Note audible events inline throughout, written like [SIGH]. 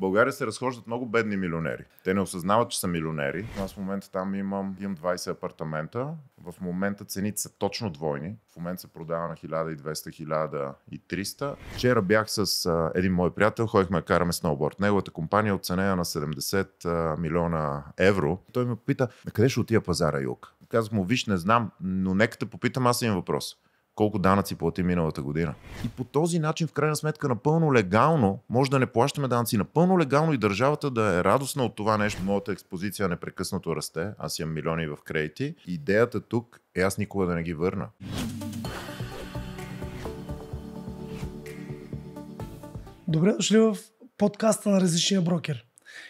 България се разхождат много бедни милионери. Те не осъзнават, че са милионери. Аз в момента там имам, имам 20 апартамента. В момента цените са точно двойни. В момента се продава на 1200-1300. Вчера бях с а, един мой приятел, ходихме да караме сноуборд. Неговата компания е оценена на 70 а, милиона евро. Той ме попита, на къде ще отида пазара юг? Казах му, виж, не знам, но нека те попитам, аз имам въпрос колко данъци плати миналата година. И по този начин, в крайна сметка, напълно легално, може да не плащаме данъци, напълно легално и държавата да е радостна от това нещо. Моята експозиция непрекъснато расте, аз имам милиони в кредити. Идеята тук е аз никога да не ги върна. Добре дошли в подкаста на различния брокер.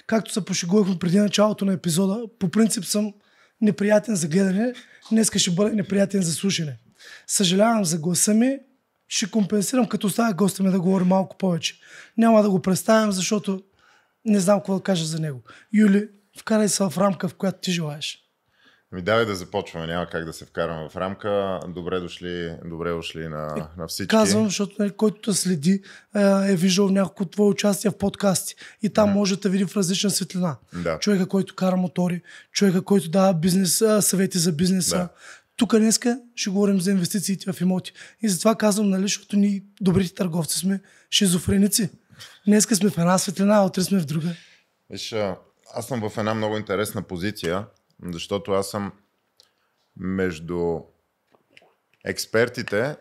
Както се пошегувахме преди началото на епизода, по принцип съм неприятен за гледане, днеска ще бъде неприятен за слушане. Съжалявам за гласа ми, ще компенсирам, като оставя госта ми да говори малко повече. Няма да го представям, защото не знам какво да кажа за него. Юли, вкарай се в рамка, в която ти желаеш. Ми давай да започваме, няма как да се вкарам в рамка. Добре дошли, добре дошли на, е, на всички. Казвам, защото нали, който да следи е, е, виждал някакво твое участие в подкасти и там mm. може да види в различна светлина. Да. Човека, който кара мотори, човека, който дава бизнес, съвети за бизнеса, да. Тук днеска ще говорим за инвестициите в имоти. И затова казвам, нали, защото ние добрите търговци сме шизофреници. Днеска сме в една светлина, а утре сме в друга. Виж, аз съм в една много интересна позиция, защото аз съм между експертите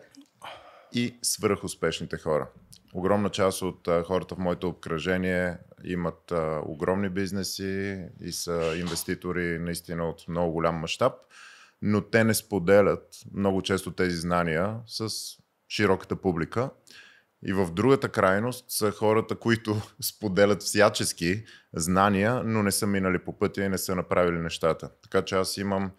и свръхуспешните хора. Огромна част от хората в моето обкръжение имат огромни бизнеси и са инвеститори наистина от много голям мащаб но те не споделят много често тези знания с широката публика. И в другата крайност са хората, които [LAUGHS] споделят всячески знания, но не са минали по пътя и не са направили нещата. Така че аз имам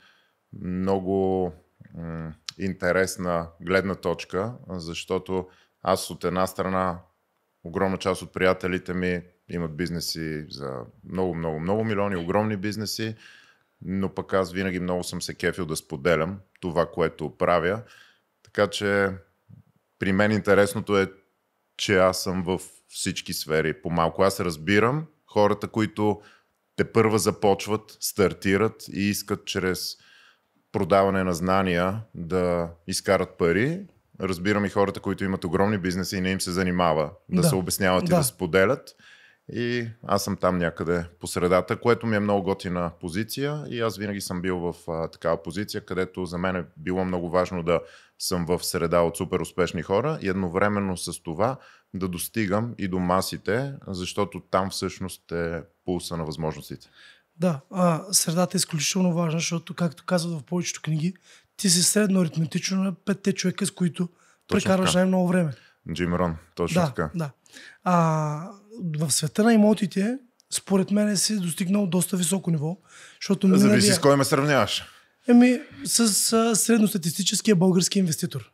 много м- интересна гледна точка, защото аз от една страна, огромна част от приятелите ми имат бизнеси за много, много, много милиони, огромни бизнеси но пък аз винаги много съм се кефил да споделям това, което правя. Така че при мен интересното е, че аз съм в всички сфери. По-малко аз разбирам хората, които те първа започват, стартират и искат чрез продаване на знания да изкарат пари. Разбирам и хората, които имат огромни бизнеси и не им се занимава да, да се обясняват да. и да споделят. И аз съм там някъде по средата, което ми е много готина позиция и аз винаги съм бил в а, такава позиция, където за мен е било много важно да съм в среда от супер успешни хора и едновременно с това да достигам и до масите, защото там всъщност е пулса на възможностите. Да, а, средата е изключително важна, защото, както казват в повечето книги, ти си средно аритметично на петте човека, с които Точно прекараш най-много време. Джим Рон, точно да, така. Да. А, в света на имотите, според мен си е достигнал доста високо ниво. Защото ми Зависи с кой ме сравняваш. Еми, с а, средностатистическия български инвеститор.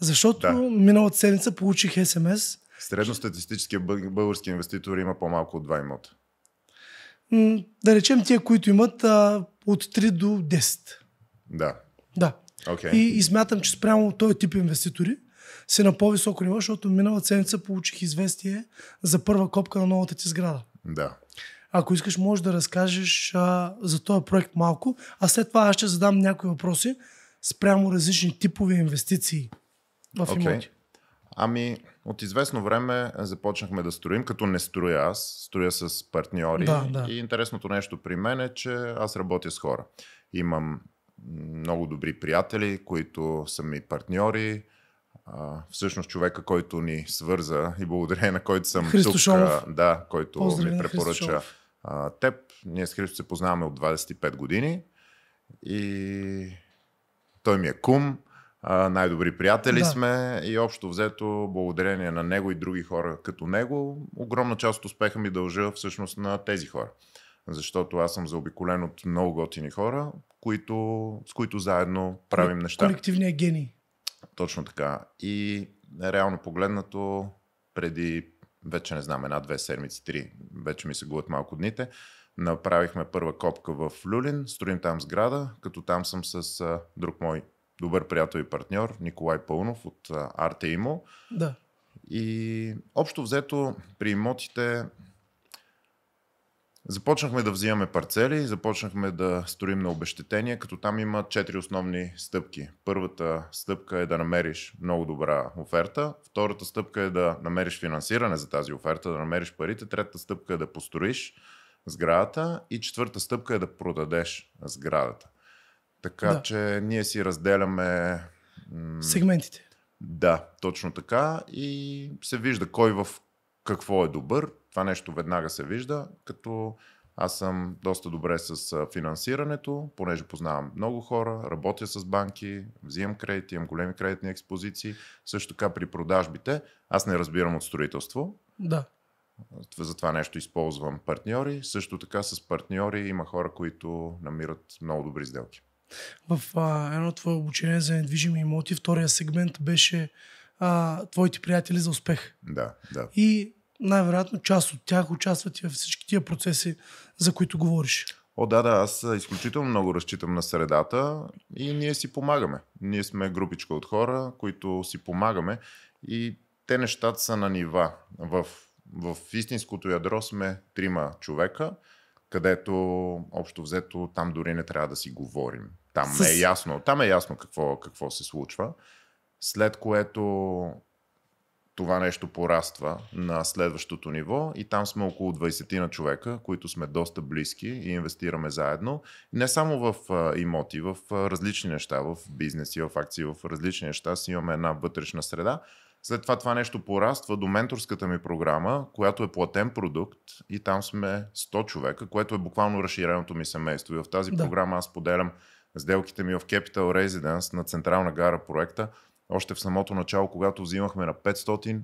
Защото да. миналата седмица получих СМС. Средностатистическия български инвеститор има по-малко от 2 имота. да речем тия, които имат а, от 3 до 10. Да. Да. Okay. И, и смятам, че спрямо този тип инвеститори, си на по-високо ниво, защото минала седмица получих известие за първа копка на новата ти сграда. Да. Ако искаш, можеш да разкажеш а, за този проект малко, а след това аз ще задам някои въпроси спрямо различни типови инвестиции в okay. имоти. Ами, от известно време започнахме да строим, като не строя аз, строя с партньори. Да, да. И интересното нещо при мен е, че аз работя с хора. Имам много добри приятели, които са ми партньори, всъщност човека, който ни свърза и благодарение на който съм Христо тук, да, който Поздрави, ми препоръча а, теб. Ние с Христо се познаваме от 25 години и той ми е кум, а, най-добри приятели да. сме и общо взето благодарение на него и други хора като него, огромна част от успеха ми дължа всъщност на тези хора. Защото аз съм заобиколен от много готини хора, които, с които заедно правим неща. Колективният гений. Точно така. И реално погледнато, преди вече не знам, една-две седмици, три, вече ми се губят малко дните, направихме първа копка в Люлин, строим там сграда, като там съм с а, друг мой добър приятел и партньор, Николай Пълнов от Арте Имо. Да. И общо взето при имотите Започнахме да взимаме парцели, започнахме да строим на обещетение, като там има четири основни стъпки. Първата стъпка е да намериш много добра оферта, втората стъпка е да намериш финансиране за тази оферта, да намериш парите, третата стъпка е да построиш сградата и четвърта стъпка е да продадеш сградата. Така да. че ние си разделяме... М- Сегментите. Да, точно така и се вижда кой в какво е добър това нещо веднага се вижда, като аз съм доста добре с финансирането, понеже познавам много хора, работя с банки, взимам кредити, имам големи кредитни експозиции. Също така при продажбите, аз не разбирам от строителство. Да. За това нещо използвам партньори. Също така с партньори има хора, които намират много добри сделки. В а, едно твое обучение за недвижими имоти, втория сегмент беше а, твоите приятели за успех. Да, да. И най-вероятно част от тях участват и във всички тия процеси, за които говориш. О, да, да, аз изключително много разчитам на средата и ние си помагаме. Ние сме групичка от хора, които си помагаме и те нещата са на нива. В, в истинското ядро сме трима човека, където общо взето там дори не трябва да си говорим. Там С... е ясно, там е ясно какво, какво се случва. След което това нещо пораства на следващото ниво и там сме около 20 на човека, които сме доста близки и инвестираме заедно. Не само в имоти, в различни неща, в бизнеси, в акции, в различни неща си имаме една вътрешна среда. След това това нещо пораства до менторската ми програма, която е платен продукт и там сме 100 човека, което е буквално разширеното ми семейство. И в тази да. програма аз поделям сделките ми в Capital Residence на Централна гара проекта още в самото начало, когато взимахме на 585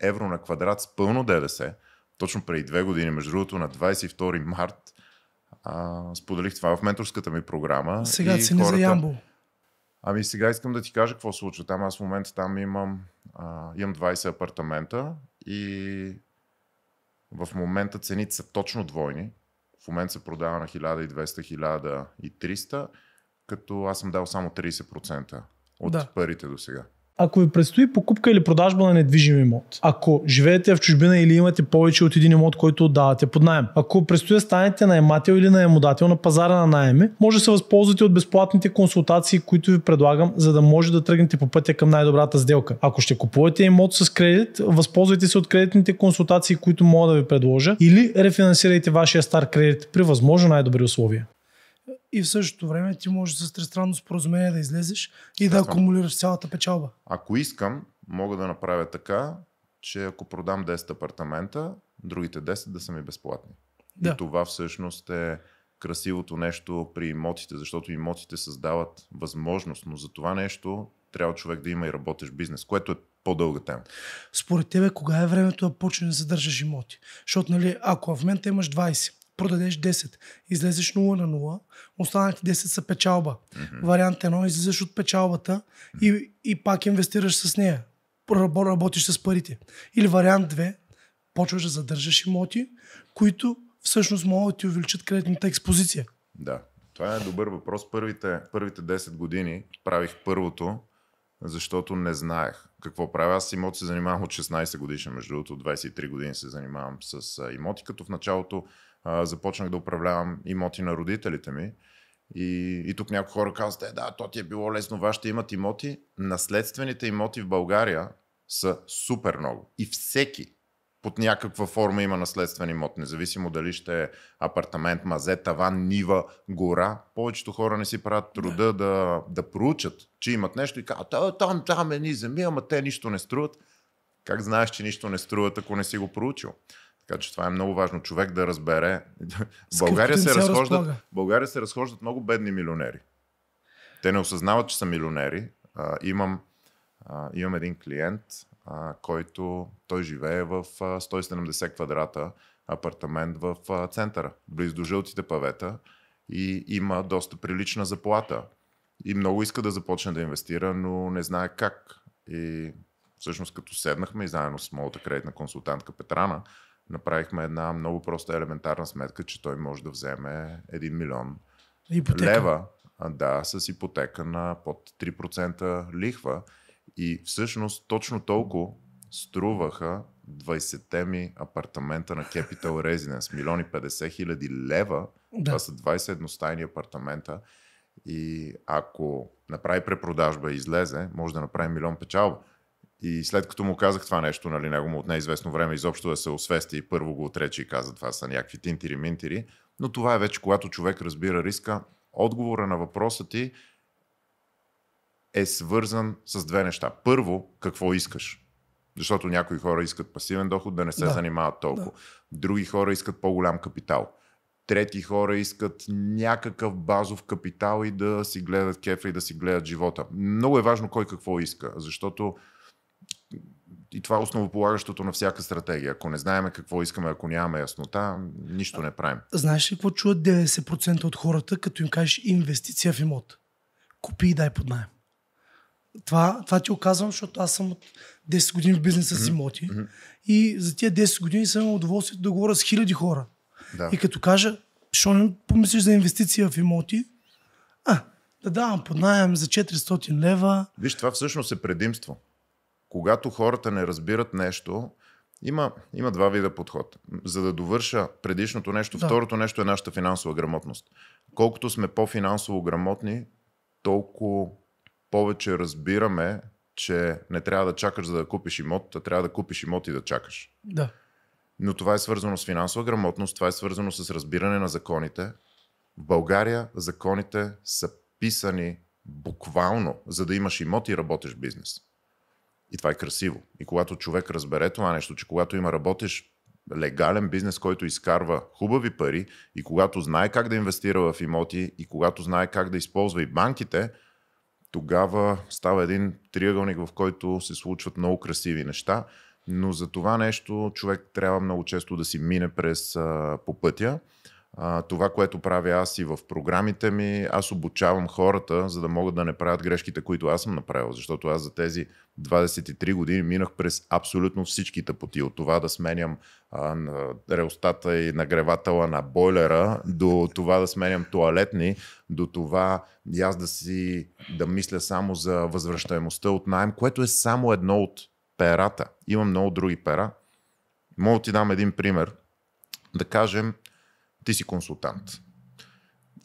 евро на квадрат с пълно ДДС, точно преди две години, между другото, на 22 март, а, споделих това в менторската ми програма. Сега цени хората... за Ямбо. Ами сега искам да ти кажа какво случва. Там аз в момента там имам, а, имам 20 апартамента и в момента цените са точно двойни. В момента се продава на 1200-1300 като аз съм дал само 30% от да. парите до сега. Ако ви предстои покупка или продажба на недвижим имот, ако живеете в чужбина или имате повече от един имот, който отдавате под найем, ако предстои да станете наемател или наемодател на пазара на найеми, може да се възползвате от безплатните консултации, които ви предлагам, за да може да тръгнете по пътя към най-добрата сделка. Ако ще купувате имот с кредит, възползвайте се от кредитните консултации, които мога да ви предложа или рефинансирайте вашия стар кредит при възможно най-добри условия и в същото време ти можеш с тристранно споразумение да излезеш и да, да акумулираш цялата печалба. Ако искам, мога да направя така, че ако продам 10 апартамента, другите 10 да са ми безплатни. Да. И това всъщност е красивото нещо при имотите, защото имотите създават възможност, но за това нещо трябва човек да има и работещ бизнес, което е по-дълга тема. Според тебе, кога е времето да почне да задържаш имоти? Защото, нали, ако в момента имаш 20, продадеш 10, излезеш 0 на 0, останалите 10 са печалба. Mm-hmm. Вариант 1, излизаш от печалбата mm-hmm. и, и пак инвестираш с нея. Работиш с парите. Или вариант 2, почваш да задържаш имоти, които всъщност могат да ти увеличат кредитната експозиция. Да, това е добър въпрос. Първите, първите 10 години правих първото, защото не знаех какво правя. Аз с имот се занимавам от 16 годишен, между другото, от 23 години се занимавам с имоти, като в началото започнах да управлявам имоти на родителите ми. И, и тук някои хора казват, е да, то ти е било лесно, вашите имат имоти. Наследствените имоти в България са супер много. И всеки под някаква форма има наследствен имот, независимо дали ще е апартамент, мазе, таван, нива, гора. Повечето хора не си правят труда да, да, да проучат, че имат нещо и казват, «Е, там, там е ни земи, ама те нищо не струват. Как знаеш, че нищо не струват, ако не си го проучил? Така че това е много важно. Човек да разбере. България се, разхождат, България се разхождат много бедни милионери. Те не осъзнават, че са милионери. А, имам, а, имам един клиент, а, който той живее в а, 170 квадрата апартамент в а, центъра, близо до жълтите павета и има доста прилична заплата. И много иска да започне да инвестира, но не знае как. И всъщност като седнахме и заедно с моята кредитна консултантка Петрана, направихме една много проста елементарна сметка, че той може да вземе 1 милион ипотека. лева да, с ипотека на под 3% лихва. И всъщност точно толкова струваха 20-те ми апартамента на Capital Residence. Милиони 50 хиляди лева. Да. Това са 20 едностайни апартамента. И ако направи препродажба и излезе, може да направи милион печалба. И след като му казах това нещо, нали, него му от известно време изобщо да се освести и първо го отрече и каза това са някакви тинтири минтири, но това е вече когато човек разбира риска, отговора на въпроса ти е свързан с две неща. Първо, какво искаш? Защото някои хора искат пасивен доход, да не се да. занимават толкова. Да. Други хора искат по-голям капитал. Трети хора искат някакъв базов капитал и да си гледат кефа и да си гледат живота. Много е важно кой какво иска, защото и това е основополагащото на всяка стратегия. Ако не знаеме какво искаме, ако нямаме яснота, нищо не правим. Знаеш ли какво чуват 90% от хората, като им кажеш инвестиция в имот? Купи и дай под найем. Това, това ти оказвам, защото аз съм от 10 години в бизнеса с имоти mm-hmm. и за тия 10 години съм имал удоволствието да говоря с хиляди хора. Да. И като кажа, що не помислиш за инвестиция в имоти, а, да давам под найем за 400 лева. Виж, това всъщност е предимство когато хората не разбират нещо, има, има два вида подход. За да довърша предишното нещо, да. второто нещо е нашата финансова грамотност. Колкото сме по-финансово грамотни, толкова повече разбираме, че не трябва да чакаш за да купиш имот, а трябва да купиш имот и да чакаш. Да. Но това е свързано с финансова грамотност, това е свързано с разбиране на законите. В България законите са писани буквално, за да имаш имот и работиш бизнес. И това е красиво. И когато човек разбере това нещо, че когато има работещ легален бизнес, който изкарва хубави пари и когато знае как да инвестира в имоти и когато знае как да използва и банките, тогава става един триъгълник, в който се случват много красиви неща. Но за това нещо човек трябва много често да си мине през а, по пътя а, това, което правя аз и в програмите ми, аз обучавам хората, за да могат да не правят грешките, които аз съм направил. Защото аз за тези 23 години минах през абсолютно всичките поти. От това да сменям а, реостата и нагревателя на бойлера, до това да сменям туалетни, до това и аз да си да мисля само за възвръщаемостта от найем, което е само едно от перата. Имам много други пера. Мога да ти дам един пример. Да кажем, ти си консултант.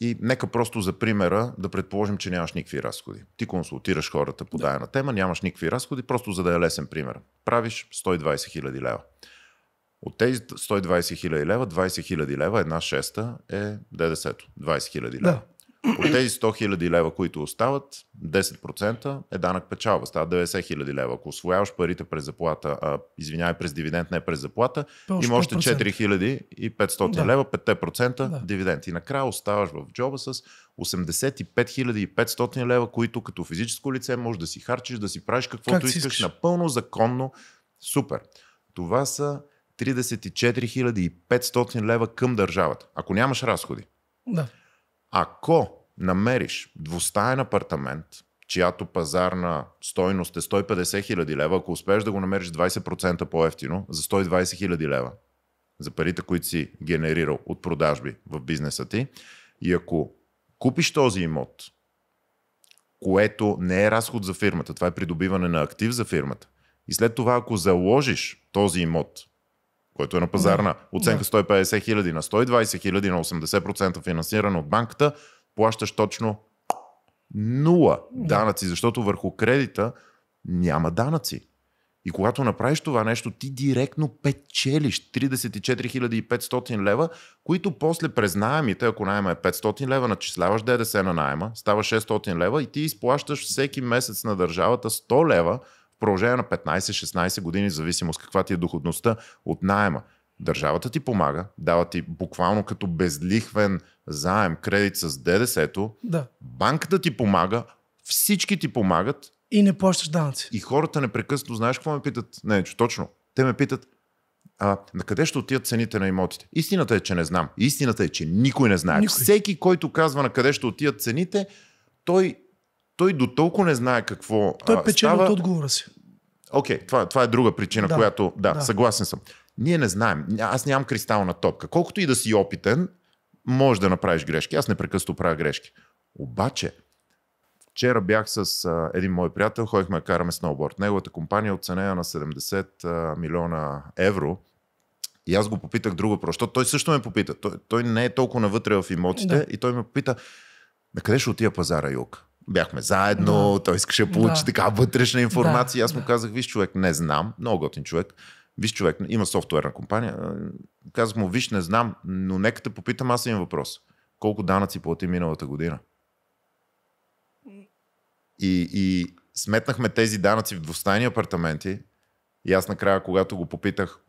И нека просто за примера да предположим, че нямаш никакви разходи. Ти консултираш хората по дадена тема, нямаш никакви разходи, просто за да е лесен пример. Правиш 120 хиляди лева. От тези 120 хиляди лева, 20 хиляди лева, една шеста е ДДС-то. 20 хиляди лева. Да. От тези 100 хиляди лева, които остават, 10% е данък печалба. Става 90 хиляди лева. Ако освояваш парите през заплата, а, извинявай, през дивиденд, не през заплата, има още 4500 да. лева, 5% да. дивиденд. И накрая оставаш в джоба с 85 500 лева, които като физическо лице можеш да си харчиш, да си правиш каквото как искаш, искаш, напълно законно. Супер. Това са 34 500 лева към държавата, ако нямаш разходи. Да. Ако намериш двустаен апартамент, чиято пазарна стойност е 150 000 лева, ако успееш да го намериш 20% по-ефтино, за 120 000 лева, за парите, които си генерирал от продажби в бизнеса ти, и ако купиш този имот, което не е разход за фирмата, това е придобиване на актив за фирмата, и след това ако заложиш този имот който е на пазарна. Оценка 150 хиляди на 120 хиляди на 80% финансиране от банката, плащаш точно нула данъци, защото върху кредита няма данъци. И когато направиш това нещо, ти директно печелиш 34 500 лева, които после през найемите, ако найема е 500 лева, начисляваш ДДС на найема, става 600 лева и ти изплащаш всеки месец на държавата 100 лева, продължение на 15-16 години, зависимост каква ти е доходността от найема. Държавата ти помага, дава ти буквално като безлихвен заем, кредит с ДДС-то. Да. Банката ти помага, всички ти помагат. И не плащаш данъци. И хората непрекъснато, знаеш какво ме питат? Не, че точно. Те ме питат, а, на къде ще отидат цените на имотите? Истината е, че не знам. Истината е, че никой не знае. Никой. Всеки, който казва на къде ще отидат цените, той той до толкова не знае какво. Той а, печели става... от отговора си. Окей, okay, това, това е друга причина, да, която. Да, да, съгласен съм. Ние не знаем. Аз нямам кристална топка. Колкото и да си опитен, може да направиш грешки. Аз непрекъснато правя грешки. Обаче, вчера бях с а, един мой приятел, ходихме да караме сноуборд. Неговата компания е оценена на 70 а, милиона евро. И аз го попитах друго въпрос, защото той също ме попита. Той, той не е толкова навътре в емоциите да. и той ме попита, на къде ще отива пазара юг? бяхме заедно, да. той искаше да получи така вътрешна информация. Да, Аз му да. казах, виж човек, не знам, много готин човек. Виж човек, има софтуерна компания. Казах му, виж, не знам, но нека те попитам, аз имам въпрос. Колко данъци плати миналата година? И, и сметнахме тези данъци в двустайни апартаменти. И аз накрая, когато го попитах,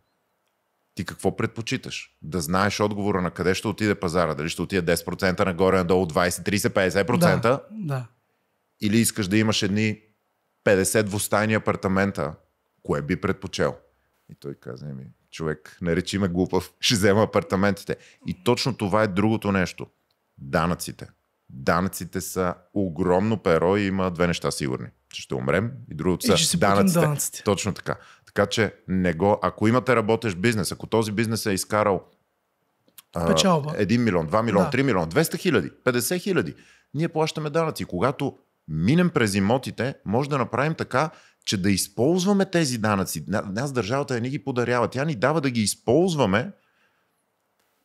ти какво предпочиташ? Да знаеш отговора на къде ще отиде пазара. Дали ще отиде 10% нагоре, надолу 20, 30, 50%? Да, да или искаш да имаш едни 50 двустайни апартамента, кое би предпочел? И той каза, ми, човек, наречи ме глупав, [LAUGHS] ще взема апартаментите. И точно това е другото нещо. Данъците. Данъците са огромно перо и има две неща сигурни. Че ще умрем и другото са и ще данъците. данъците. Точно така. Така че не го, ако имате работещ бизнес, ако този бизнес е изкарал а, 1 милион, 2 милион, да. 3 милион, 200 хиляди, 50 хиляди, ние плащаме данъци. Когато минем през имотите, може да направим така, че да използваме тези данъци. Нас държавата не ги подарява, тя ни дава да ги използваме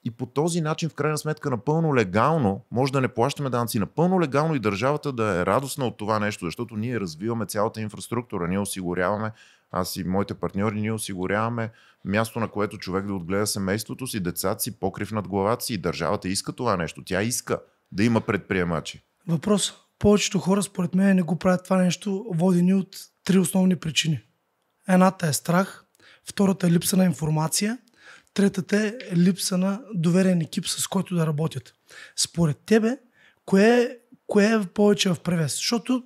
и по този начин, в крайна сметка, напълно легално, може да не плащаме данъци. напълно легално и държавата да е радостна от това нещо, защото ние развиваме цялата инфраструктура, ние осигуряваме, аз и моите партньори, ние осигуряваме място, на което човек да отгледа семейството си, децата си, покрив над главата си и държавата иска това нещо. Тя иска да има предприемачи. Въпрос повечето хора, според мен, не го правят това нещо, водени от три основни причини. Едната е страх, втората е липса на информация, третата е липса на доверен екип, с който да работят. Според тебе, кое, кое е повече в превес? Защото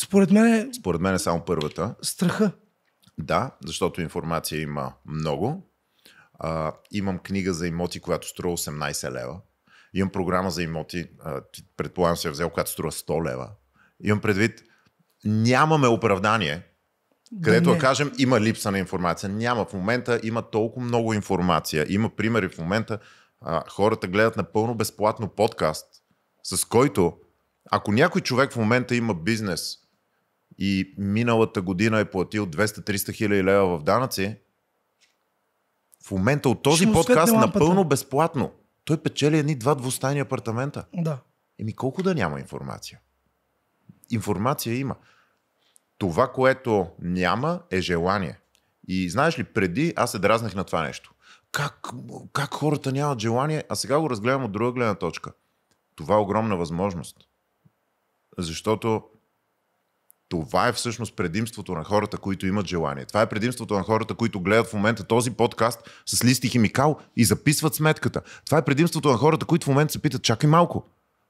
според мен е... Според мен е само първата. Страха. Да, защото информация има много. А, имам книга за имоти, която струва 18 лева. Имам програма за имоти, предполагам си я взел, която струва 100 лева. Имам предвид, нямаме оправдание, където да, да кажем има липса на информация. Няма. В момента има толкова много информация. Има примери в момента. А, хората гледат напълно безплатно подкаст, с който ако някой човек в момента има бизнес и миналата година е платил 200-300 хиляди лева в данъци, в момента от този подкаст напълно безплатно той печели едни два двустайни апартамента. Да. Еми колко да няма информация? Информация има. Това, което няма, е желание. И знаеш ли, преди аз се дразнах на това нещо. Как, как хората нямат желание, а сега го разгледам от друга гледна точка. Това е огромна възможност. Защото това е всъщност предимството на хората, които имат желание. Това е предимството на хората, които гледат в момента този подкаст с листи химикал и записват сметката. Това е предимството на хората, които в момента се питат, чакай малко,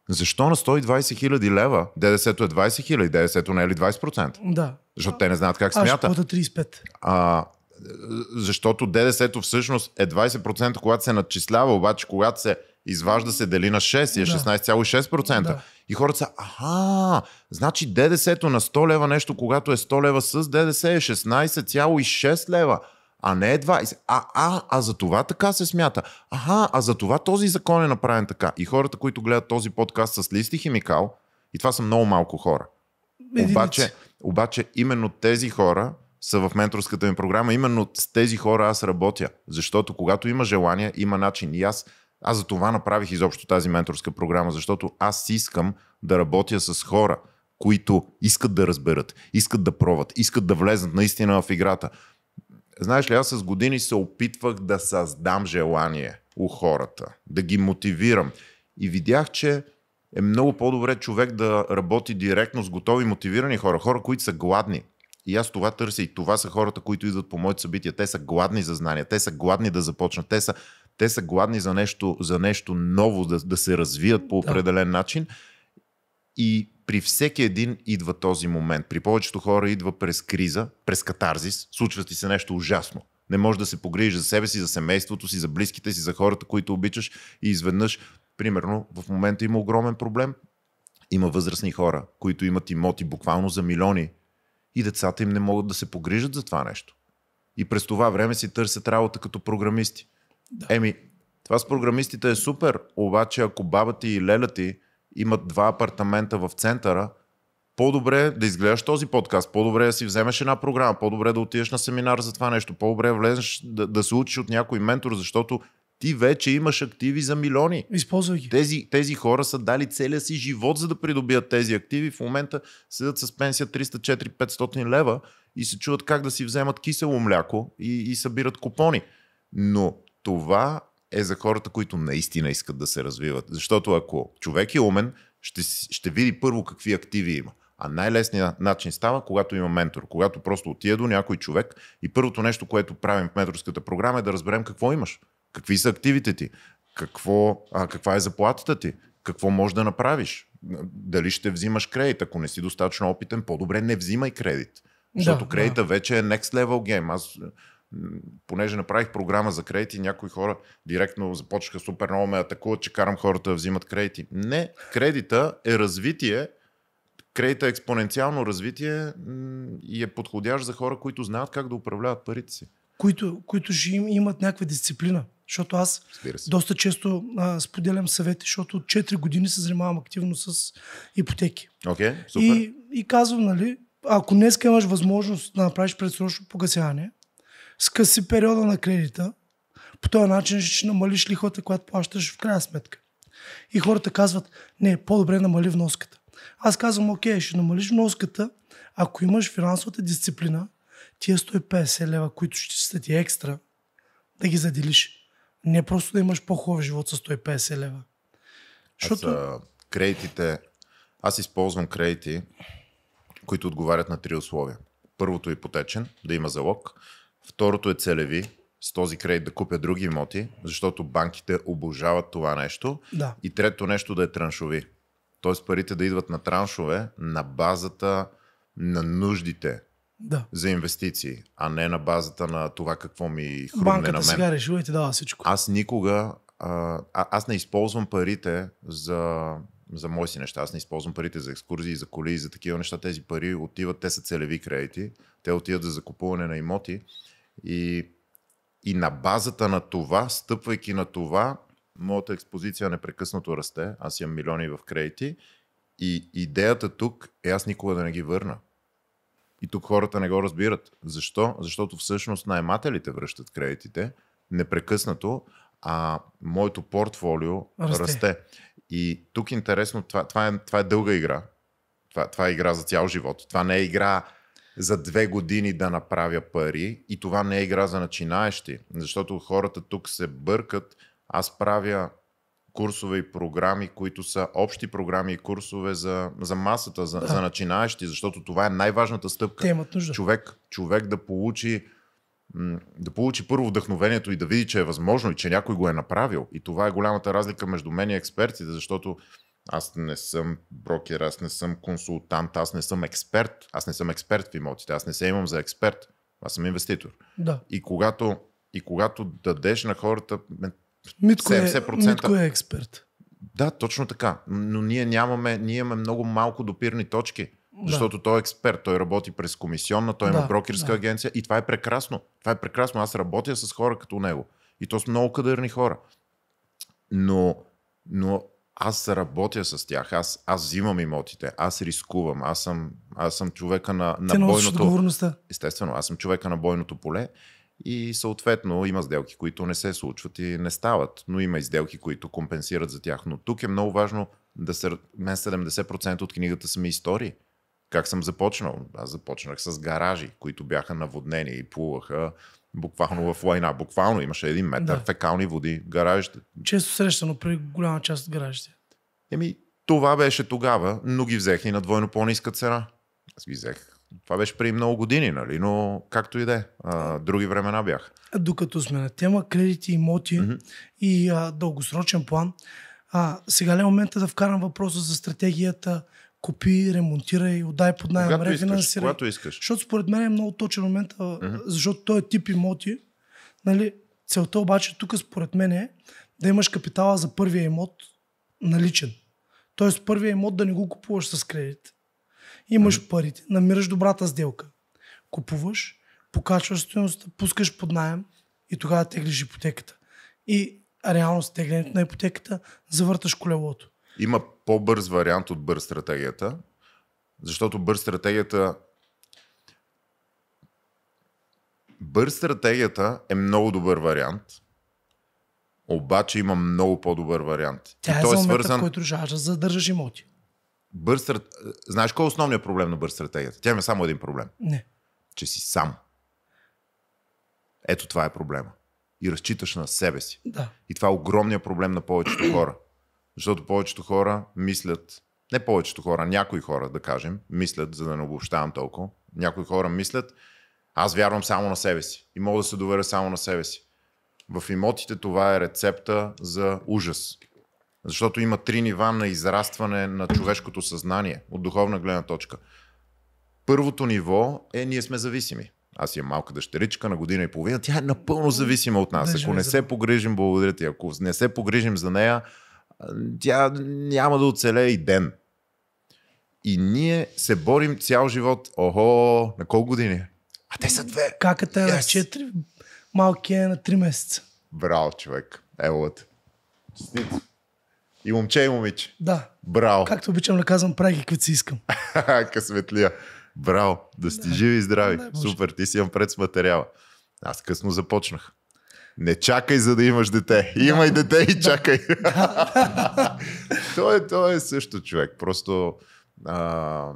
защо на 120 хиляди лева ДДС-то е 20 хиляди, ДДС-то не е ли 20%? Да. Защото те не знаят как смята. Аз 35. А, защото ДДС-то всъщност е 20%, когато се надчислява, обаче когато се изважда се дели на 6 и е 16,6%. Да. И хората са, аха, значи ДДС-то на 100 лева нещо, когато е 100 лева с ДДС е 16,6 лева, а не е 20. А, а, а за това така се смята. Аха, а за това този закон е направен така. И хората, които гледат този подкаст с листи химикал, и това са много малко хора. Обаче, обаче именно тези хора са в менторската ми програма. Именно с тези хора аз работя. Защото когато има желание, има начин. И аз аз за това направих изобщо тази менторска програма, защото аз искам да работя с хора, които искат да разберат, искат да проват, искат да влезнат наистина в играта. Знаеш ли, аз с години се опитвах да създам желание у хората, да ги мотивирам. И видях, че е много по-добре човек да работи директно с готови мотивирани хора, хора, които са гладни. И аз това търся. И това са хората, които идват по моите събития. Те са гладни за знания, те са гладни да започнат, те са те са гладни за нещо, за нещо ново, да, да се развият по определен да. начин. И при всеки един идва този момент. При повечето хора идва през криза, през катарзис, случва ти се нещо ужасно. Не можеш да се погрижиш за себе си, за семейството си, за близките си, за хората, които обичаш и изведнъж, примерно, в момента има огромен проблем. Има възрастни хора, които имат имоти буквално за милиони и децата им не могат да се погрижат за това нещо. И през това време си търсят работа като програмисти. Да. Еми, това с програмистите е супер, обаче ако баба ти и леля ти имат два апартамента в центъра, по-добре да изгледаш този подкаст, по-добре да си вземеш една програма, по-добре да отидеш на семинар за това нещо, по-добре да влезеш да, да се учиш от някой ментор, защото ти вече имаш активи за милиони. Използвай ги. Тези, тези хора са дали целия си живот, за да придобият тези активи. В момента седят с пенсия 304-500 лева и се чуват как да си вземат кисело мляко и, и събират купони. Но това е за хората, които наистина искат да се развиват. Защото ако човек е умен, ще, ще види първо какви активи има. А най-лесният начин става, когато има ментор, когато просто отида до някой човек и първото нещо, което правим в менторската програма е да разберем какво имаш, какви са активите ти, какво, а, каква е заплатата ти, какво можеш да направиш, дали ще взимаш кредит, ако не си достатъчно опитен, по-добре не взимай кредит. Защото да, кредита да. вече е next level game. Аз понеже направих програма за кредити, някои хора директно започнаха супер много ме атакуват, че карам хората да взимат кредити. Не, кредита е развитие, кредита е експоненциално развитие и е подходящ за хора, които знаят как да управляват парите си. Които, които ще им, имат някаква дисциплина. Защото аз доста често а, споделям съвети, защото 4 години се занимавам активно с ипотеки. Okay, супер. И, и казвам, нали, ако днес имаш възможност да направиш предсрочно погасяване, скъси периода на кредита, по този начин ще намалиш лихвата, която плащаш в крайна сметка. И хората казват, не, по-добре намали вноската. Аз казвам, окей, ще намалиш вноската, ако имаш финансовата дисциплина, тия 150 лева, които ще са ти екстра, да ги заделиш. Не просто да имаш по-хубав живот с 150 лева. Защото... Аз, кредитите, аз използвам кредити, които отговарят на три условия. Първото е ипотечен, да има залог. Второто е целеви, с този кредит да купя други имоти, защото банките обожават това нещо. Да. И трето нещо да е траншови. Тоест парите да идват на траншове на базата на нуждите да. за инвестиции, а не на базата на това какво ми хрумне Банката на мен. сега решила и ти дава всичко. Аз никога, а, аз не използвам парите за, за мои си неща. Аз не използвам парите за екскурзии, за коли и за такива неща. Тези пари отиват, те са целеви кредити. Те отиват за закупуване на имоти и, и на базата на това, стъпвайки на това, моята експозиция непрекъснато расте. Аз имам милиони в кредити. И идеята тук е аз никога да не ги върна. И тук хората не го разбират. Защо? Защото всъщност наймателите връщат кредитите непрекъснато, а моето портфолио расте. расте. И тук интересно, това, това, е, това е дълга игра. Това, това е игра за цял живот. Това не е игра за две години да направя пари и това не е игра за начинаещи, защото хората тук се бъркат. Аз правя курсове и програми, които са общи програми и курсове за, за масата, за, да. за начинаещи, защото това е най-важната стъпка. Те Човек, човек да получи да получи първо вдъхновението и да види, че е възможно и че някой го е направил. И това е голямата разлика между мен и експертите, защото аз не съм брокер, аз не съм консултант, аз не съм експерт. Аз не съм експерт в имотите, аз не се имам за експерт. Аз съм инвеститор. Да. И когато, и когато дадеш на хората Митко 70%... Е, Митко е експерт. Да, точно така. Но ние нямаме, ние имаме много малко допирни точки. Да. Защото той е експерт, той работи през комисионна, той да, има брокерска да. агенция и това е прекрасно. Това е прекрасно. Аз работя с хора като него. И то са много кадърни хора. Но, но аз работя с тях, аз, аз взимам имотите, аз рискувам, аз съм, аз съм човека на, на бойното... Естествено, аз съм човека на бойното поле и съответно има сделки, които не се случват и не стават, но има и сделки, които компенсират за тях. Но тук е много важно да се... Мен 70% от книгата са ми истории. Как съм започнал? Аз започнах с гаражи, които бяха наводнени и плуваха буквално в война, Буквално имаше един метър да. фекални води в гаражите. Често срещано при голяма част от гаражите. Еми, това беше тогава, но ги взех и на двойно по-ниска цена. Аз ги взех. Това беше преди много години, нали? но както и да е. Други времена бях. Докато сме на тема кредити, имоти mm-hmm. и а, дългосрочен план, а, сега ли е момента да вкарам въпроса за стратегията купи, ремонтирай, отдай под найем, рефинансирай. когато искаш. Защото според мен е много точен момент, mm-hmm. защото той е тип имоти. Нали, целта обаче тук според мен е да имаш капитала за първия имот наличен. Тоест първия имот да не го купуваш с кредит. Имаш mm-hmm. парите, намираш добрата сделка. Купуваш, покачваш стоеността, пускаш под найем и тогава теглиш ипотеката. И реално с теглянето на ипотеката завърташ колелото. Има по-бърз вариант от бърз стратегията, защото бърз стратегията бърз стратегията е много добър вариант, обаче има много по-добър вариант. Тя е, той е свързан... в който жажда задържаш имоти. Бърз Знаеш кой е основният проблем на бърз стратегията? Тя има само един проблем. Не. Че си сам. Ето това е проблема. И разчиташ на себе си. Да. И това е огромният проблем на повечето хора. Защото повечето хора мислят, не повечето хора, някои хора да кажем, мислят, за да не обобщавам толкова, някои хора мислят, аз вярвам само на себе си и мога да се доверя само на себе си. В имотите това е рецепта за ужас. Защото има три нива на израстване на човешкото съзнание от духовна гледна точка. Първото ниво е ние сме зависими. Аз имам малка дъщеричка на година и половина. Тя е напълно зависима от нас. Ако не се погрижим, благодаря ти. Ако не се погрижим за нея, тя няма да оцелее и ден. И ние се борим цял живот. Охо, на колко години? А те са две. Как е yes. четири, малкия е на три месеца. Браво, човек. от. Честито. И момче, и момиче. Да. Браво. Както обичам да казвам, прави ги каквито си искам. [LAUGHS] Късметлия. Браво. Да сте да. живи и здрави. Да, Супер, ти си имам пред с материала. Аз късно започнах не чакай за да имаш дете. Имай да. дете и чакай. Да. [LAUGHS] той, е, той е също човек. Просто а,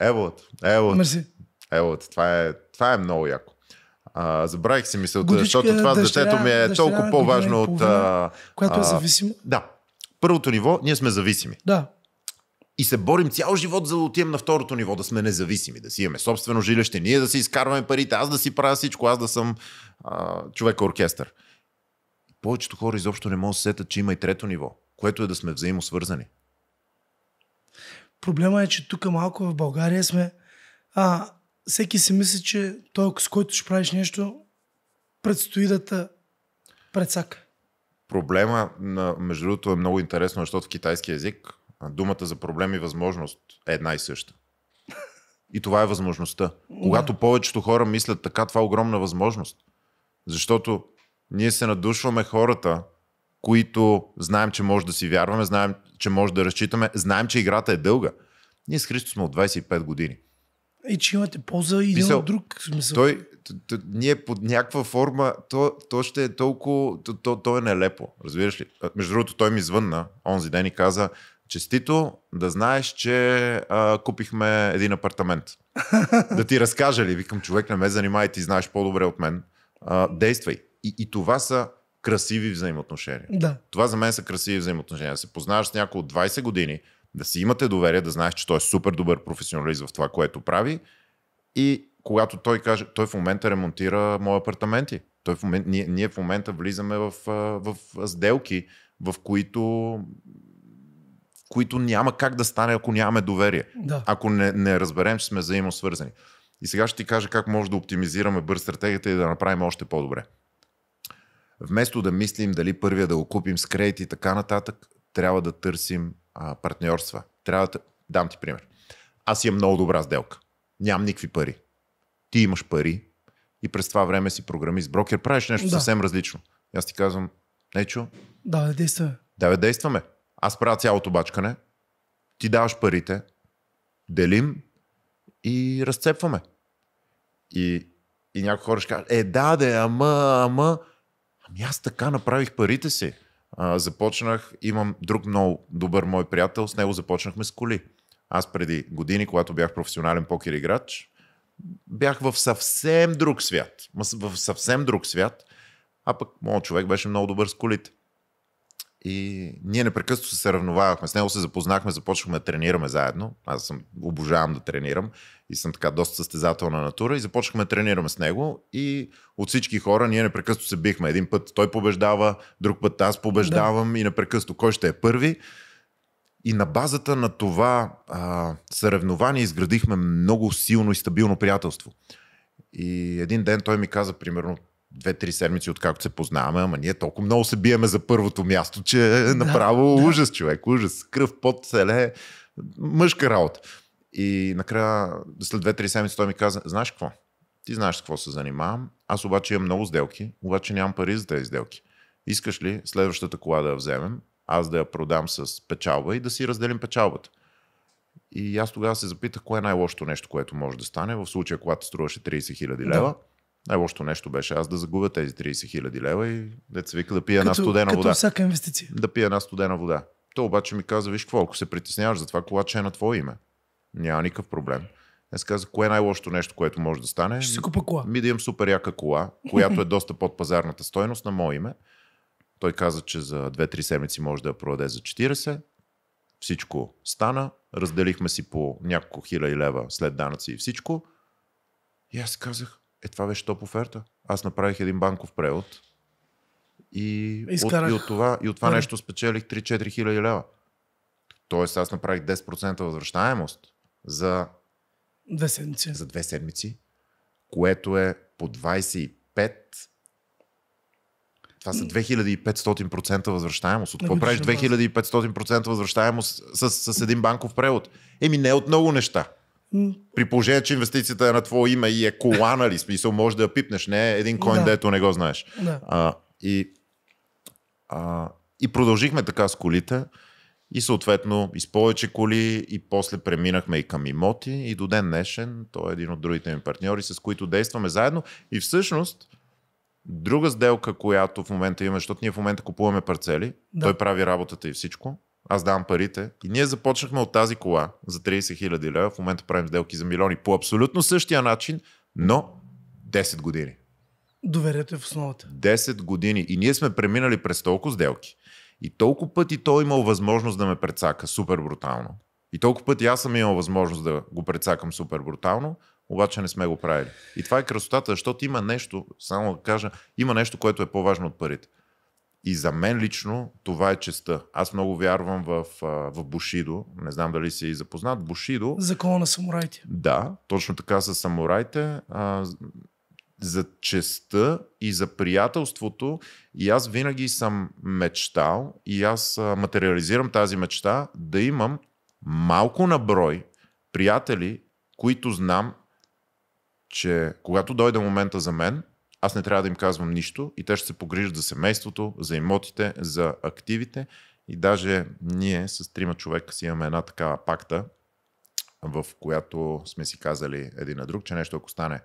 Ево. Еволът. Това е, това е много яко. А, забравих си мисълта, Годичка, защото това дъщеря, детето ми е толкова по-важно от... а, която е зависима. Да. Първото ниво, ние сме зависими. Да и се борим цял живот, за да отидем на второто ниво, да сме независими, да си имаме собствено жилище, ние да си изкарваме парите, аз да си правя всичко, аз да съм а, човек-оркестър. Повечето хора изобщо не могат да се сетят, че има и трето ниво, което е да сме взаимосвързани. Проблема е, че тук малко в България сме... А, всеки си мисли, че той, с който ще правиш нещо, предстои да те предсака. Проблема, на, между другото, е много интересно, защото в китайски язик Думата за проблем и възможност е една и съща. И това е възможността. Когато повечето хора мислят така, това е огромна възможност. Защото ние се надушваме хората, които знаем, че може да си вярваме, знаем, че може да разчитаме, знаем, че играта е дълга. Ние с Христос сме от 25 години. И че имате полза и един от друг. Смисъл. Той, т, т, ние под някаква форма, то, то ще е толкова, то, то, то е нелепо, разбираш ли? Между другото, той ми звънна онзи ден и каза, Честито да знаеш, че а, купихме един апартамент. [LAUGHS] да ти разкажа ли? Викам, човек не ме занимай, ти знаеш по-добре от мен. А, действай. И, и това са красиви взаимоотношения. Да. Това за мен са красиви взаимоотношения. Да се познаваш с някой от 20 години, да си имате доверие, да знаеш, че той е супер добър професионалист в това, което прави. И когато той каже, той в момента ремонтира мои апартаменти. Той в момент, ние, ние в момента влизаме в, в, в сделки, в които които няма как да стане, ако нямаме доверие. Да. Ако не, не разберем, че сме взаимосвързани. И сега ще ти кажа как може да оптимизираме бърз стратегията и да направим още по-добре. Вместо да мислим дали първия да го купим с кредит и така нататък, трябва да търсим а, партньорства. Трябва да... Дам ти пример. Аз имам много добра сделка. Нямам никакви пари. Ти имаш пари и през това време си програмист, брокер, правиш нещо да. съвсем различно. И аз ти казвам, Нечо. Да, действаме. Да, действаме. Аз правя цялото бачкане, ти даваш парите, делим и разцепваме. И, и някои хора ще кажат, е да, да, ама, ама, ами аз така направих парите си. А, започнах, имам друг много добър мой приятел, с него започнахме с коли. Аз преди години, когато бях професионален покер играч, бях в съвсем друг свят. В съвсем друг свят. А пък моят човек беше много добър с колите. И ние непрекъснато се съревновавахме. С него се запознахме, започнахме да тренираме заедно. Аз съм, обожавам да тренирам и съм така доста състезателна натура. И започнахме да тренираме с него. И от всички хора ние непрекъснато се бихме. Един път той побеждава, друг път аз побеждавам да. и непрекъснато кой ще е първи. И на базата на това а, съревнование изградихме много силно и стабилно приятелство. И един ден той ми каза, примерно, две-три седмици, откакто се познаваме, ама ние толкова много се биеме за първото място, че е да, направо да. ужас, човек, ужас. Кръв, под селе, мъжка работа. И накрая, след две-три седмици, той ми каза, знаеш какво? Ти знаеш с какво се занимавам. Аз обаче имам много сделки, обаче нямам пари за тези сделки. Искаш ли следващата кола да я вземем, аз да я продам с печалба и да си разделим печалбата? И аз тогава се запитах, кое е най-лошото нещо, което може да стане в случая, когато струваше 30 000 лева. Да най-лошото нещо беше аз да загубя тези 30 хиляди лева и деца вика да пия една студена като вода. всяка инвестиция. Да пия една студена вода. То обаче ми каза, виж какво, ако се притесняваш за това, кола, че е на твое име. Няма никакъв проблем. Аз каза, кое е най-лошото нещо, което може да стане? Ще си купа кола. Ми да имам супер яка кола, която е [LAUGHS] доста под пазарната стойност на мое име. Той каза, че за 2-3 седмици може да я продаде за 40. Всичко стана. Разделихме си по няколко хиляди лева след данъци и всичко. И аз казах, е, това беше топ оферта. Аз направих един банков превод и, от, и от това, и от това нещо спечелих 3-4 хиляди лева. Тоест аз направих 10% възвръщаемост за две седмици. За две седмици, което е по 25 това са 2500% възвръщаемост. От какво правиш 2500% възвръщаемост с, с един банков превод? Еми не от много неща. При положение, че инвестицията е на твое име и е кола, нали, смисъл, може да я пипнеш, не е един коин, да. дето не го знаеш. Да. А, и, а, и продължихме така с колите и съответно и с повече коли и после преминахме и към имоти и до ден днешен, той е един от другите ми партньори, с които действаме заедно и всъщност друга сделка, която в момента имаме, защото ние в момента купуваме парцели, да. той прави работата и всичко, аз давам парите. И ние започнахме от тази кола за 30 хиляди лева. В момента правим сделки за милиони по абсолютно същия начин, но 10 години. Доверието е в основата. 10 години. И ние сме преминали през толкова сделки. И толкова пъти той имал възможност да ме предсака супер брутално. И толкова пъти аз съм имал възможност да го предсакам супер брутално, обаче не сме го правили. И това е красотата, защото има нещо, само да кажа, има нещо, което е по-важно от парите. И за мен лично това е честа. Аз много вярвам в, в Бушидо. Не знам дали си запознат. Бушидо. Закона на самураите. Да, точно така са самураите. А, за честа и за приятелството. И аз винаги съм мечтал и аз материализирам тази мечта да имам малко наброй приятели, които знам, че когато дойде момента за мен, аз не трябва да им казвам нищо и те ще се погрижат за семейството, за имотите, за активите. И даже ние с трима човека си имаме една такава пакта, в която сме си казали един на друг, че нещо ако стане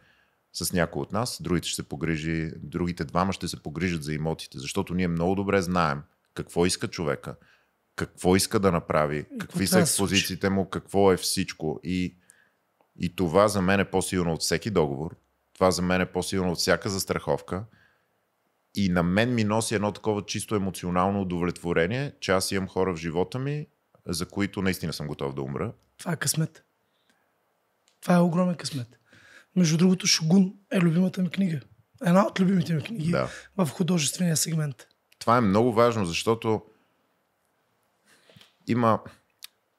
с някой от нас, другите ще се погрижи, другите двама ще се погрижат за имотите, защото ние много добре знаем какво иска човека, какво иска да направи, какви са експозициите му, какво е всичко. И, и това за мен е по-силно от всеки договор, това за мен е по-силно от всяка застраховка. И на мен ми носи едно такова чисто емоционално удовлетворение, че аз имам хора в живота ми, за които наистина съм готов да умра. Това е късмет. Това е огромен късмет. Между другото, Шогун е любимата ми книга. Една от любимите ми книги да. в художествения сегмент. Това е много важно, защото има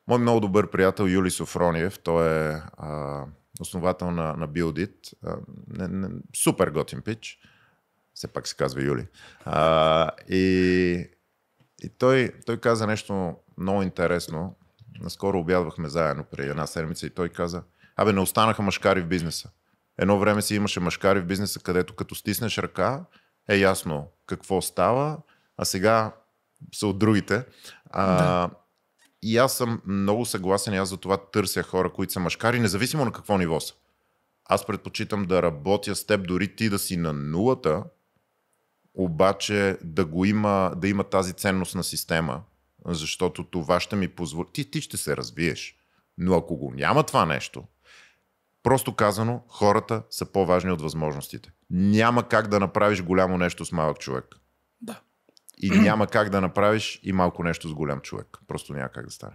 мой много добър приятел Юли Софрониев. Той е а, основател на, на Buildit. Не, не, супер готин пич. Все пак се казва Юли. А, и и той, той каза нещо много интересно. Наскоро обядвахме заедно при една седмица и той каза, абе не останаха машкари в бизнеса. Едно време си имаше машкари в бизнеса, където като стиснеш ръка е ясно какво става, а сега са от другите. А, да. И аз съм много съгласен и аз за това търся хора, които са мъжкари, независимо на какво ниво са. Аз предпочитам да работя с теб, дори ти да си на нулата, обаче да го има, да има тази ценност на система, защото това ще ми позволи. Ти, ти ще се развиеш. Но ако го няма това нещо, просто казано, хората са по-важни от възможностите. Няма как да направиш голямо нещо с малък човек. И [CLEARS THROAT] няма как да направиш и малко нещо с голям човек. Просто няма как да стане.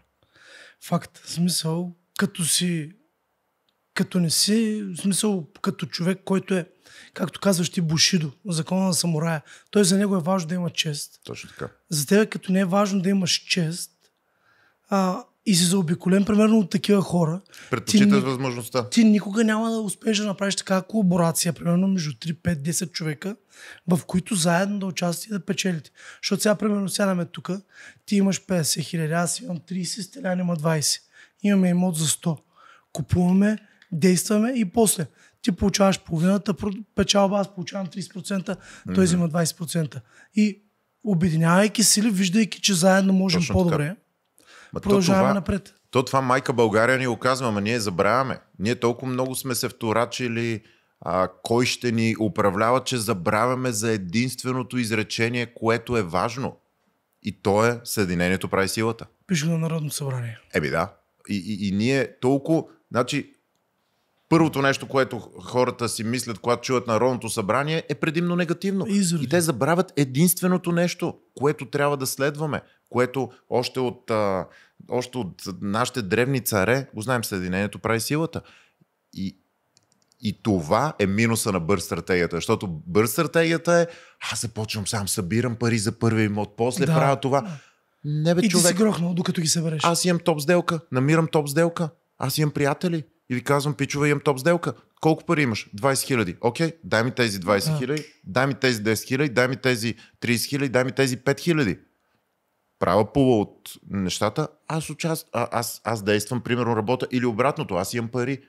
Факт. Смисъл, като си като не си, в смисъл, като човек, който е, както казваш ти, Бушидо, закона на самурая. Той за него е важно да има чест. Точно така. За теб, като не е важно да имаш чест, а, и си заобиколен примерно от такива хора. Предпочиташ ти, възможността. Ти никога няма да успееш да направиш такава колаборация, примерно между 3, 5, 10 човека, в които заедно да участвате и да печелите. Защото сега, примерно, сядаме тук, ти имаш 50 хиляди, аз имам 30, Стелян има 20. Имаме имот за 100. Купуваме, действаме и после. Ти получаваш половината печалба, аз получавам 30%, той взима 20%. И обединявайки сили, виждайки, че заедно можем Точно по-добре, така Ма продължаваме то това, напред. То това майка България ни го казва, ама ние забравяме. Ние толкова много сме се вторачили а, кой ще ни управлява, че забравяме за единственото изречение, което е важно. И то е Съединението прави силата. Пише на Народно събрание. Еби да. И, и, и ние толкова... Значи, първото нещо, което хората си мислят, когато чуват Народното събрание, е предимно негативно. Изради. И те забравят единственото нещо, което трябва да следваме което още от, а, още от нашите древни царе, го знаем, Съединението прави силата. И, и това е минуса на бърз стратегията, защото бърз стратегията е аз започвам сам, събирам пари за първи имот, после да. правя това. Не бе, и човек. ти си грохнал, докато ги събереш. Аз имам топ сделка, намирам топ сделка, аз имам приятели и ви казвам, пичове, имам топ сделка. Колко пари имаш? 20 хиляди. Окей, дай ми тези 20 хиляди, дай ми тези 10 хиляди, дай ми тези 30 хиляди, дай ми тези 5 хиляди правя пула от нещата, аз, участ... а, аз, аз действам, примерно работа или обратното, аз имам пари.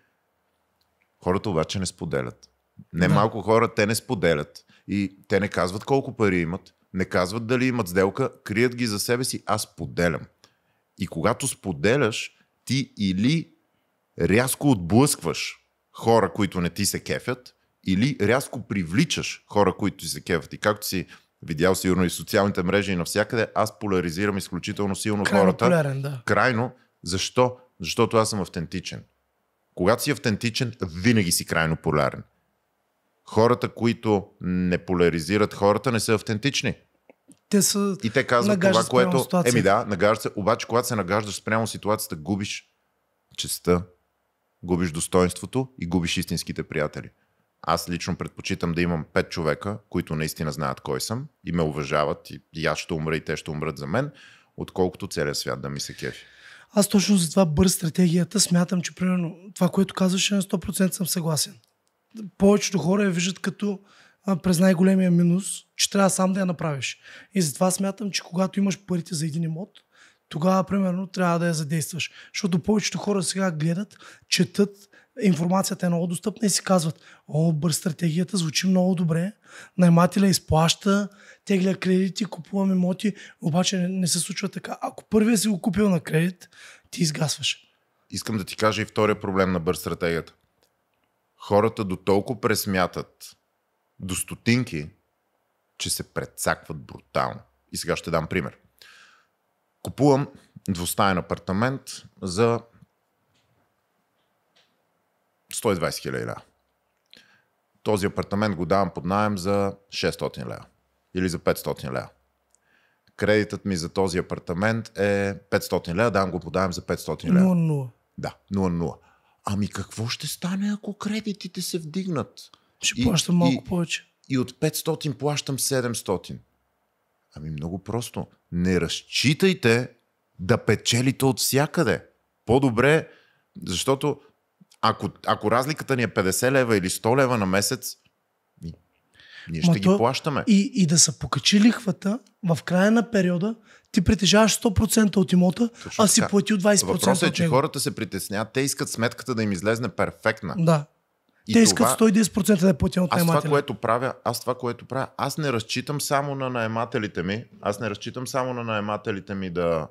Хората обаче не споделят. Не да. малко хора, те не споделят. И те не казват колко пари имат, не казват дали имат сделка, крият ги за себе си, аз споделям. И когато споделяш, ти или рязко отблъскваш хора, които не ти се кефят, или рязко привличаш хора, които ти се кефят. И както си видял сигурно и социалните мрежи и навсякъде, аз поляризирам изключително силно Крайно хората. Полярен, да. Крайно. Защо? Защото аз съм автентичен. Когато си автентичен, винаги си крайно полярен. Хората, които не поляризират хората, не са автентични. Те са и те казват това, което... Еми да, нагажда се. Обаче, когато се нагаждаш спрямо ситуацията, губиш честа, губиш достоинството и губиш истинските приятели. Аз лично предпочитам да имам пет човека, които наистина знаят кой съм и ме уважават и, и аз ще умра и те ще умрат за мен, отколкото целият свят да ми се кефи. Аз точно за това бърз стратегията смятам, че примерно това, което е на 100% съм съгласен. Повечето хора я виждат като през най-големия минус, че трябва сам да я направиш. И затова смятам, че когато имаш парите за един имот, тогава, примерно, трябва да я задействаш. Защото повечето хора сега гледат, четат, информацията е много достъпна и си казват, о, бърз стратегията звучи много добре, наймателя изплаща, тегля кредити, купувам имоти, обаче не, не се случва така. Ако първия си го купил на кредит, ти изгасваш. Искам да ти кажа и втория проблем на бърз стратегията. Хората до толкова пресмятат до стотинки, че се предсакват брутално. И сега ще дам пример. Купувам двустаен апартамент за 120 хиляди лева. Този апартамент го давам под найем за 600 лева или за 500 лева. Кредитът ми за този апартамент е 500 лева, давам го найем за 500 лева. 0-0. Да, 0-0. Ами какво ще стане, ако кредитите се вдигнат? Ще и, плащам малко и, повече. И от 500 плащам 700. Ами много просто. Не разчитайте да печелите от всякъде. По-добре, защото ако, ако разликата ни е 50 лева или 100 лева на месец, ние ще Ма ги то, плащаме. И, и да са покачи лихвата в края на периода, ти притежаваш 100% от имота, Точно а си платил 20% Въпросът е, че хората се притесняват. Те искат сметката да им излезне перфектна. Да. И Те искат 110% да е платен от наемателя. Аз това, което правя, аз това, което правя, аз не разчитам само на наемателите ми, аз не разчитам само на наемателите ми да,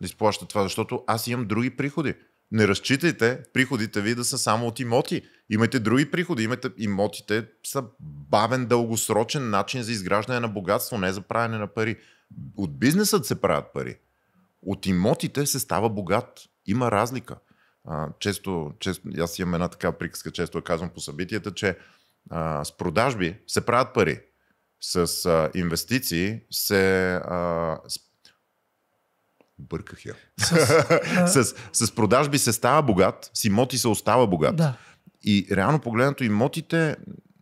да изплащат това, защото аз имам други приходи не разчитайте приходите ви да са само от имоти. Имайте други приходи. Имайте имотите са бавен, дългосрочен начин за изграждане на богатство, не за правене на пари. От бизнесът се правят пари. От имотите се става богат. Има разлика. А, често, често, аз имам една така приказка, често я казвам по събитията, че а, с продажби се правят пари. С а, инвестиции се, а, с Бърках я. С, с, [LAUGHS] с, с продажби се става богат, с имоти се остава богат. Да. И реално погледнато имотите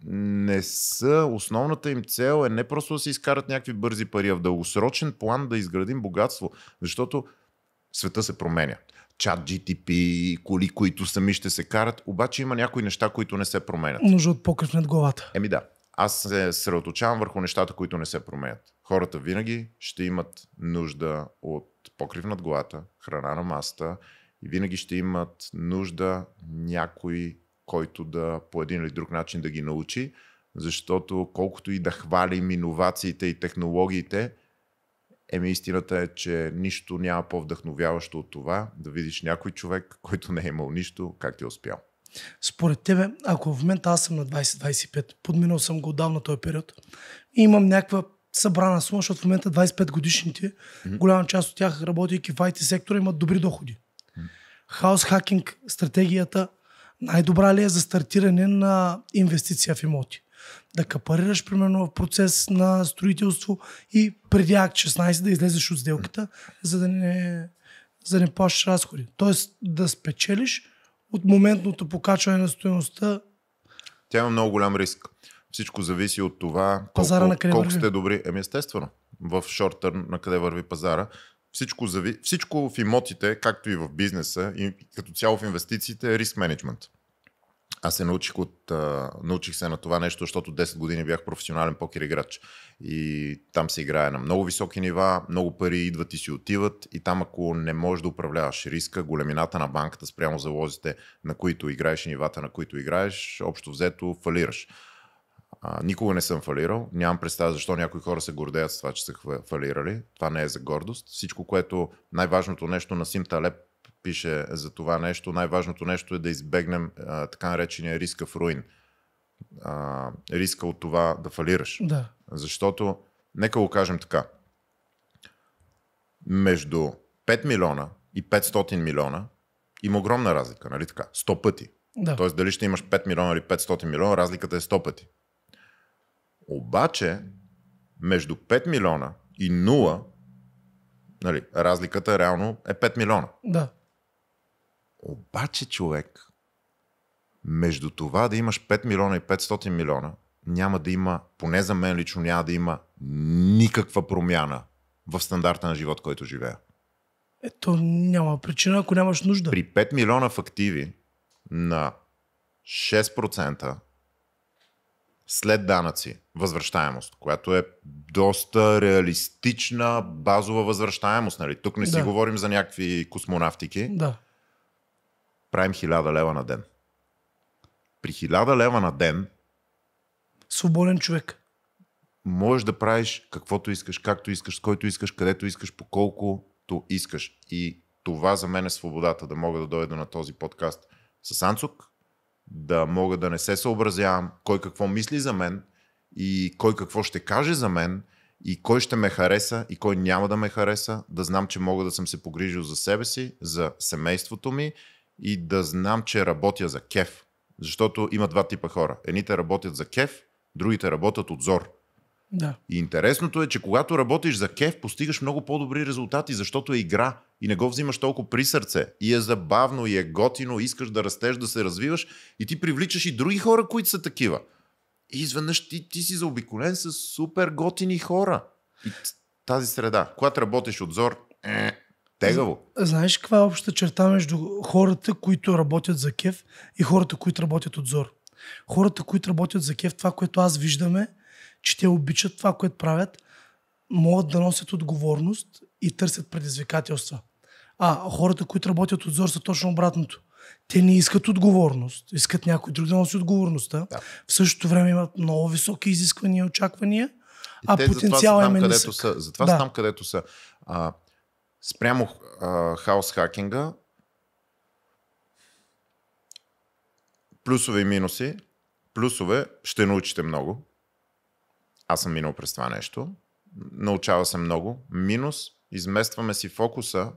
не са, основната им цел е не просто да се изкарат някакви бързи пари, а в дългосрочен план да изградим богатство, защото света се променя. Чат GTP, коли, които сами ще се карат, обаче има някои неща, които не се променят. Нужда от покрив над главата. Еми да. Аз се средоточавам върху нещата, които не се променят. Хората винаги ще имат нужда от покрив над главата, храна на масата и винаги ще имат нужда някой, който да по един или друг начин да ги научи, защото колкото и да хвалим иновациите и технологиите, Еми истината е, че нищо няма по-вдъхновяващо от това да видиш някой човек, който не е имал нищо, как ти е успял. Според тебе, ако в момента аз съм на 20-25, подминал съм го отдавна този период, и имам някаква събрана сума, защото в момента 25 годишните, mm-hmm. голяма част от тях, работейки в IT сектора, имат добри доходи. Хаус mm-hmm. хакинг, стратегията, най-добра ли е за стартиране на инвестиция в имоти? Да капарираш, примерно, в процес на строителство и преди акт 16 да излезеш от сделката, mm-hmm. за да не, за да не плащаш разходи. Тоест да спечелиш от моментното покачване на стоеността. Тя има много голям риск. Всичко зависи от това колко, на колко сте добри. Еми естествено, в шортър, на къде върви пазара. Всичко, зави... всичко в имотите, както и в бизнеса, и като цяло в инвестициите е риск менеджмент. Аз се научих, от, а, научих се на това нещо, защото 10 години бях професионален покер играч. И там се играе на много високи нива, много пари идват и си отиват. И там, ако не можеш да управляваш риска, големината на банката спрямо залозите, на които играеш и нивата, на които играеш, общо взето фалираш. А, никога не съм фалирал. Нямам представа защо някои хора се гордеят с това, че са фалирали. Това не е за гордост. Всичко, което най-важното нещо на Сим Талеп пише за това нещо, най-важното нещо е да избегнем а, така наречения риска в руин. А, риска от това да фалираш. Да. Защото, нека го кажем така, между 5 милиона и 500 милиона има огромна разлика, нали така? 100 пъти. Да. Тоест дали ще имаш 5 милиона или 500 милиона, разликата е 100 пъти. Обаче, между 5 милиона и 0, нали, разликата реално е 5 милиона. Да. Обаче, човек, между това да имаш 5 милиона и 500 милиона, няма да има, поне за мен лично, няма да има никаква промяна в стандарта на живот, който живея. Ето няма причина, ако нямаш нужда. При 5 милиона в активи на 6% след данъци възвръщаемост, която е доста реалистична базова възвръщаемост. Нали? Тук не си да. говорим за някакви космонавтики. Да. Правим 1000 лева на ден. При 1000 лева на ден свободен човек. Можеш да правиш каквото искаш, както искаш, с който искаш, където искаш, по колкото искаш. И това за мен е свободата, да мога да дойда на този подкаст с Анцук, да мога да не се съобразявам кой какво мисли за мен и кой какво ще каже за мен и кой ще ме хареса и кой няма да ме хареса, да знам, че мога да съм се погрижил за себе си, за семейството ми и да знам, че работя за кеф. Защото има два типа хора. Едните работят за кеф, другите работят от зор. Да. И интересното е, че когато работиш за кеф, постигаш много по-добри резултати, защото е игра и не го взимаш толкова при сърце. И е забавно, и е готино, искаш да растеш, да се развиваш и ти привличаш и други хора, които са такива. И изведнъж ти, ти си заобиколен с супер готини хора. И тази среда. Когато работиш отзор, е, тегаво. Знаеш каква е обща черта между хората, които работят за кеф и хората, които работят отзор? Хората, които работят за кеф, това, което аз виждаме, е че те обичат това, което правят, могат да носят отговорност и търсят предизвикателства. А хората, които работят зор, са точно обратното. Те не искат отговорност, искат някой друг да носи отговорността. Да. В същото време имат много високи изисквания и очаквания, и а потенциал им е където нисък. Са, затова да. там, където са. А, спрямо а, хаос хакинга, плюсове и минуси, плюсове, ще научите много аз съм минал през това нещо, научава се много. Минус, изместваме си фокуса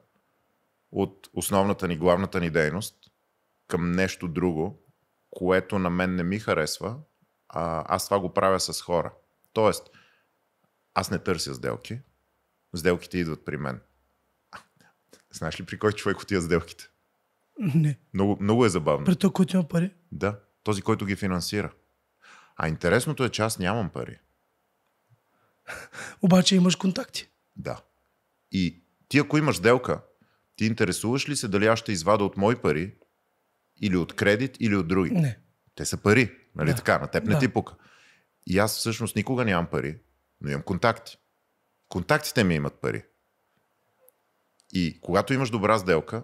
от основната ни, главната ни дейност към нещо друго, което на мен не ми харесва, а аз това го правя с хора. Тоест, аз не търся сделки, сделките идват при мен. [LAUGHS] Знаеш ли при кой човек отиват сделките? Не. Много, много е забавно. При този, който има пари? Да, този, който ги финансира. А интересното е, че аз нямам пари. [LAUGHS] Обаче имаш контакти. Да. И ти ако имаш делка, ти интересуваш ли се дали аз ще извада от мои пари или от кредит или от други? Не. Те са пари, нали да. така? На теб не да. ти пука. И аз всъщност никога нямам пари, но имам контакти. Контактите ми имат пари. И когато имаш добра сделка,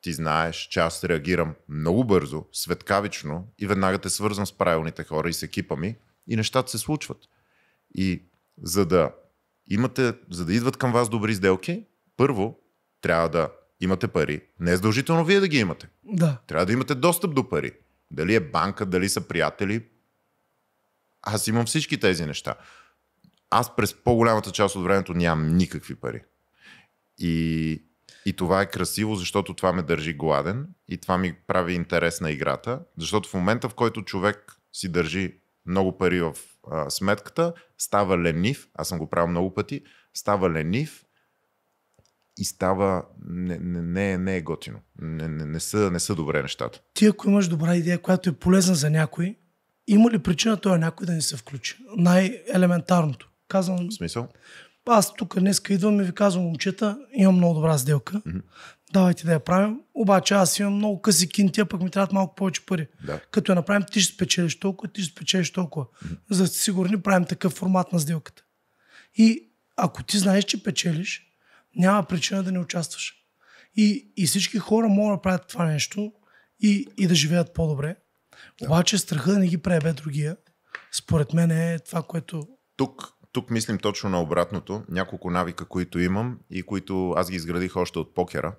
ти знаеш, че аз реагирам много бързо, светкавично и веднага те свързвам с правилните хора и с екипа ми и нещата се случват. И за да имате, за да идват към вас добри сделки, първо трябва да имате пари. Не е задължително вие да ги имате. Да. Трябва да имате достъп до пари. Дали е банка, дали са приятели. Аз имам всички тези неща. Аз през по-голямата част от времето нямам никакви пари. И, и това е красиво, защото това ме държи гладен и това ми прави интерес на играта, защото в момента, в който човек си държи много пари в сметката, става ленив, аз съм го правил много пъти, става ленив и става... Не, не, не, не е готино. Не, не, не, са, не са добре нещата. Ти ако имаш добра идея, която е полезна за някой, има ли причина той някой да не се включи? Най-елементарното. Казвам... В смисъл? Аз тук днес идвам и ви казвам, момчета, имам много добра сделка. Mm-hmm давайте да я правим. Обаче аз имам много къси кинтия, пък ми трябват малко повече пари. Да. Като я направим, ти ще спечелиш толкова, ти ще спечелиш толкова. Mm-hmm. За да си сигурни, правим такъв формат на сделката. И ако ти знаеш, че печелиш, няма причина да не участваш. И, и всички хора могат да правят това нещо и, и да живеят по-добре. Да. Обаче страха да не ги пребе другия, според мен е това, което... Тук тук мислим точно на обратното. Няколко навика, които имам и които аз ги изградих още от покера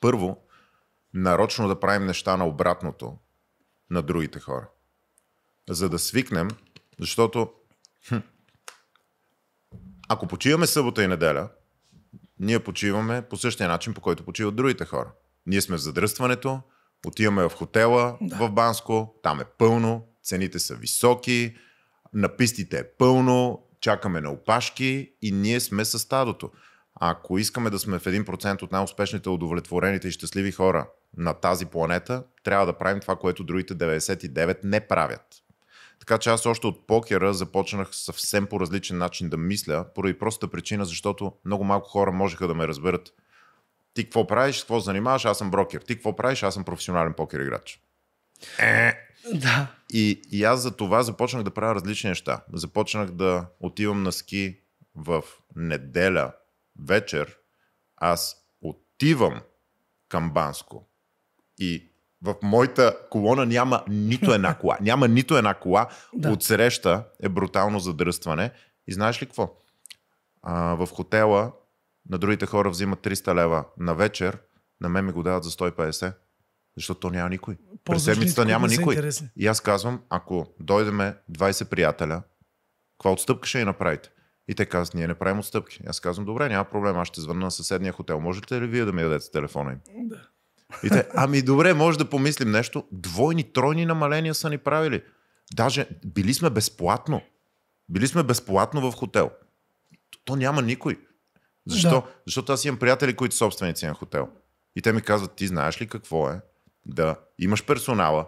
първо, нарочно да правим неща на обратното на другите хора. За да свикнем, защото хм, ако почиваме събота и неделя, ние почиваме по същия начин, по който почиват другите хора. Ние сме в задръстването, отиваме в хотела да. в Банско, там е пълно, цените са високи, на пистите е пълно, чакаме на опашки и ние сме със стадото. Ако искаме да сме в 1% от най-успешните, удовлетворените и щастливи хора на тази планета, трябва да правим това, което другите 99 не правят. Така че аз още от покера започнах съвсем по различен начин да мисля, поради простата причина, защото много малко хора можеха да ме разберат. Ти какво правиш, какво занимаваш, аз съм брокер. Ти какво правиш, аз съм професионален покер играч. Е, да. И, и аз за това започнах да правя различни неща. Започнах да отивам на ски в неделя вечер аз отивам към Банско и в моята колона няма нито една кола. [LAUGHS] Няма нито една кола. Да. среща е брутално задръстване. И знаеш ли какво? А, в хотела на другите хора взимат 300 лева на вечер, на мен ми го дават за 150, защото то няма никой. През седмицата няма никой. Интересни. И аз казвам, ако дойдеме 20 приятеля, каква отстъпка ще ни направите? И те казват, ние не правим отстъпки. Аз казвам, добре, няма проблем, аз ще звънна на съседния хотел. Можете ли вие да ми дадете телефона им? Да. И те, ами добре, може да помислим нещо. Двойни, тройни намаления са ни правили. Даже били сме безплатно. Били сме безплатно в хотел. То, то няма никой. Защо? Да. Защото аз имам приятели, които са собственици на хотел. И те ми казват, ти знаеш ли какво е да имаш персонала,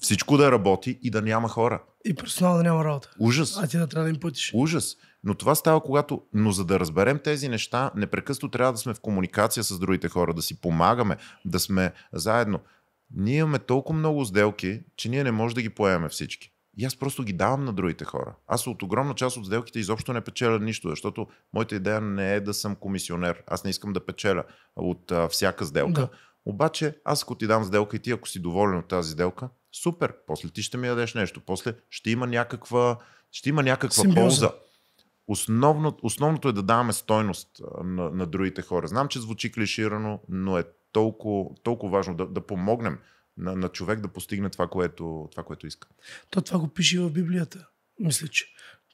всичко да работи и да няма хора. И персонал да няма работа. Ужас. А ти да трябва да им пътиш. Ужас. Но това става когато... Но за да разберем тези неща, непрекъсто трябва да сме в комуникация с другите хора, да си помагаме, да сме заедно. Ние имаме толкова много сделки, че ние не можем да ги поемем всички. И аз просто ги давам на другите хора. Аз от огромна част от сделките изобщо не печеля нищо, защото моята идея не е да съм комисионер. Аз не искам да печеля от а, всяка сделка. Да. Обаче, аз ако ти дам сделка и ти ако си доволен от тази сделка, супер, после ти ще ми дадеш нещо, после ще има някаква, ще има някаква полза. Основно, основното е да даваме стойност на, на другите хора. Знам, че звучи клиширано, но е толкова, толкова важно да, да помогнем на, на човек да постигне това което, това, което иска. То това го пише и в Библията, мисля, че.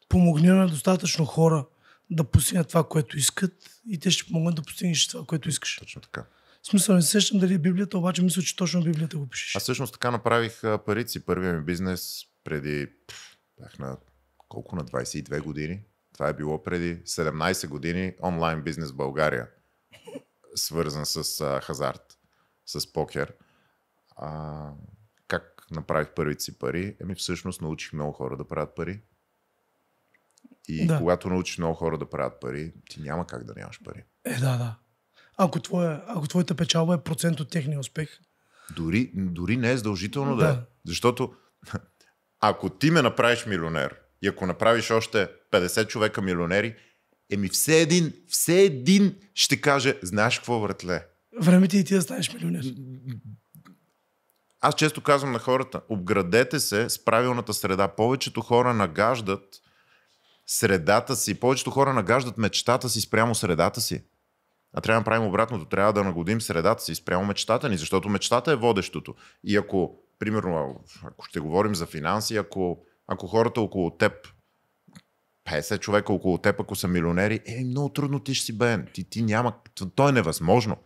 Помогни на достатъчно хора да постигнат това, което искат и те ще помогнат да постигнеш това, което искаш. Точно така. В смисъл не сещам дали е Библията, обаче мисля, че точно Библията го пишеш. Аз всъщност така направих парици, първия ми бизнес преди, бях на колко на 22 години. Това е било преди 17 години онлайн бизнес в България, свързан с а, хазарт, с покер. А, как направих първите си пари? Еми всъщност научих много хора да правят пари. И да. когато научиш много хора да правят пари, ти няма как да нямаш пари. Е, да, да ако, твоя, ако твоята печалба е процент от техния успех. Дори, дори не е задължително да. Е. да е. Защото [LAUGHS] ако ти ме направиш милионер и ако направиш още 50 човека милионери, еми все един, все един ще каже, знаеш какво, братле? Време ти е и ти да станеш милионер. Аз често казвам на хората, обградете се с правилната среда. Повечето хора нагаждат средата си, повечето хора нагаждат мечтата си спрямо средата си. А трябва да правим обратното. Трябва да нагодим средата си спрямо мечтата ни, защото мечтата е водещото. И ако, примерно, ако ще говорим за финанси, ако, ако хората около теб 50 човека около теб, ако са милионери, е много трудно ти ще си бен. Ти, ти няма, то е невъзможно.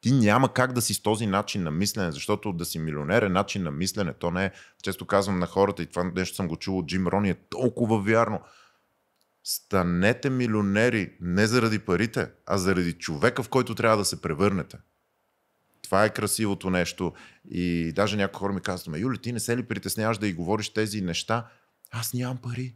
Ти няма как да си с този начин на мислене, защото да си милионер е начин на мислене. То не е, често казвам на хората, и това нещо съм го чул от Джим Рони, е толкова вярно. Станете милионери не заради парите, а заради човека, в който трябва да се превърнете. Това е красивото нещо. И даже някои хора ми казват, Юли, ти не се ли притесняваш да и говориш тези неща? Аз нямам пари.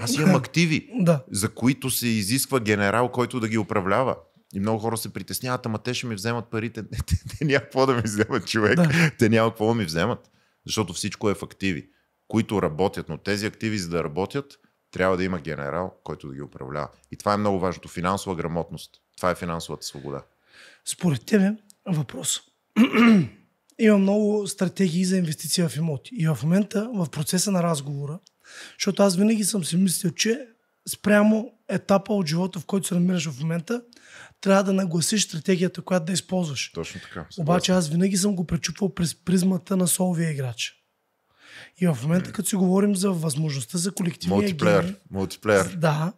Аз имам активи, [LAUGHS] да. за които се изисква генерал, който да ги управлява. И много хора се притесняват, ама те ще ми вземат парите. Не, [LAUGHS] те, те няма какво да ми вземат човек. Да. Те няма какво да ми вземат. Защото всичко е в активи, които работят. Но тези активи, за да работят, трябва да има генерал, който да ги управлява. И това е много важното. Финансова грамотност. Това е финансовата свобода. Според тебе, въпрос. [CLEARS THROAT] има много стратегии за инвестиция в имоти. И в момента, в процеса на разговора, защото аз винаги съм си мислил, че спрямо етапа от живота, в който се намираш в момента, трябва да нагласиш стратегията, която да използваш. Точно така. Обаче аз винаги съм го пречупвал през призмата на соловия играч. И в момента, като си говорим за възможността за колективния мултиплеер, гейм, мултиплеер. Да,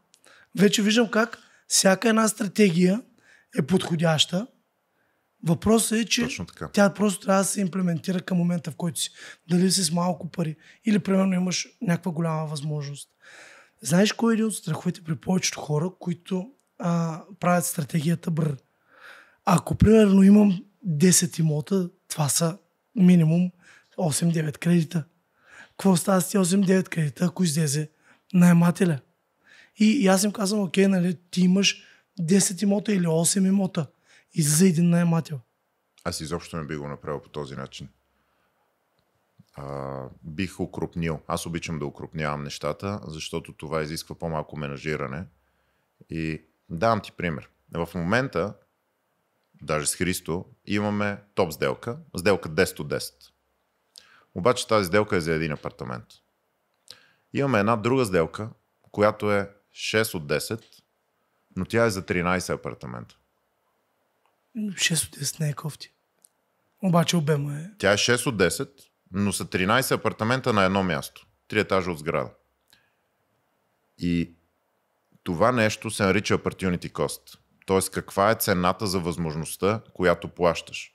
вече виждам как всяка една стратегия е подходяща. Въпросът е, че тя просто трябва да се имплементира към момента, в който си. Дали си с малко пари или примерно имаш някаква голяма възможност. Знаеш кой е един от страховете при повечето хора, които а, правят стратегията бър? Ако примерно имам 10 имота, това са минимум 8-9 кредита какво става с тези 8-9 кредита, ако излезе наймателя. И, и аз им казвам, окей, нали, ти имаш 10 имота или 8 имота. И за един наймател. Аз изобщо не би го направил по този начин. А, бих укрупнил. Аз обичам да укрупнявам нещата, защото това изисква по-малко менажиране. И давам ти пример. В момента, даже с Христо, имаме топ сделка, сделка 10 от обаче тази сделка е за един апартамент. Имаме една друга сделка, която е 6 от 10, но тя е за 13 апартамента. 6 ами, от 10 не е кофти. Обаче обема е... Тя е 6 от 10, но са 13 апартамента на едно място. Три етажа от сграда. И това нещо се нарича opportunity cost. Тоест каква е цената за възможността, която плащаш.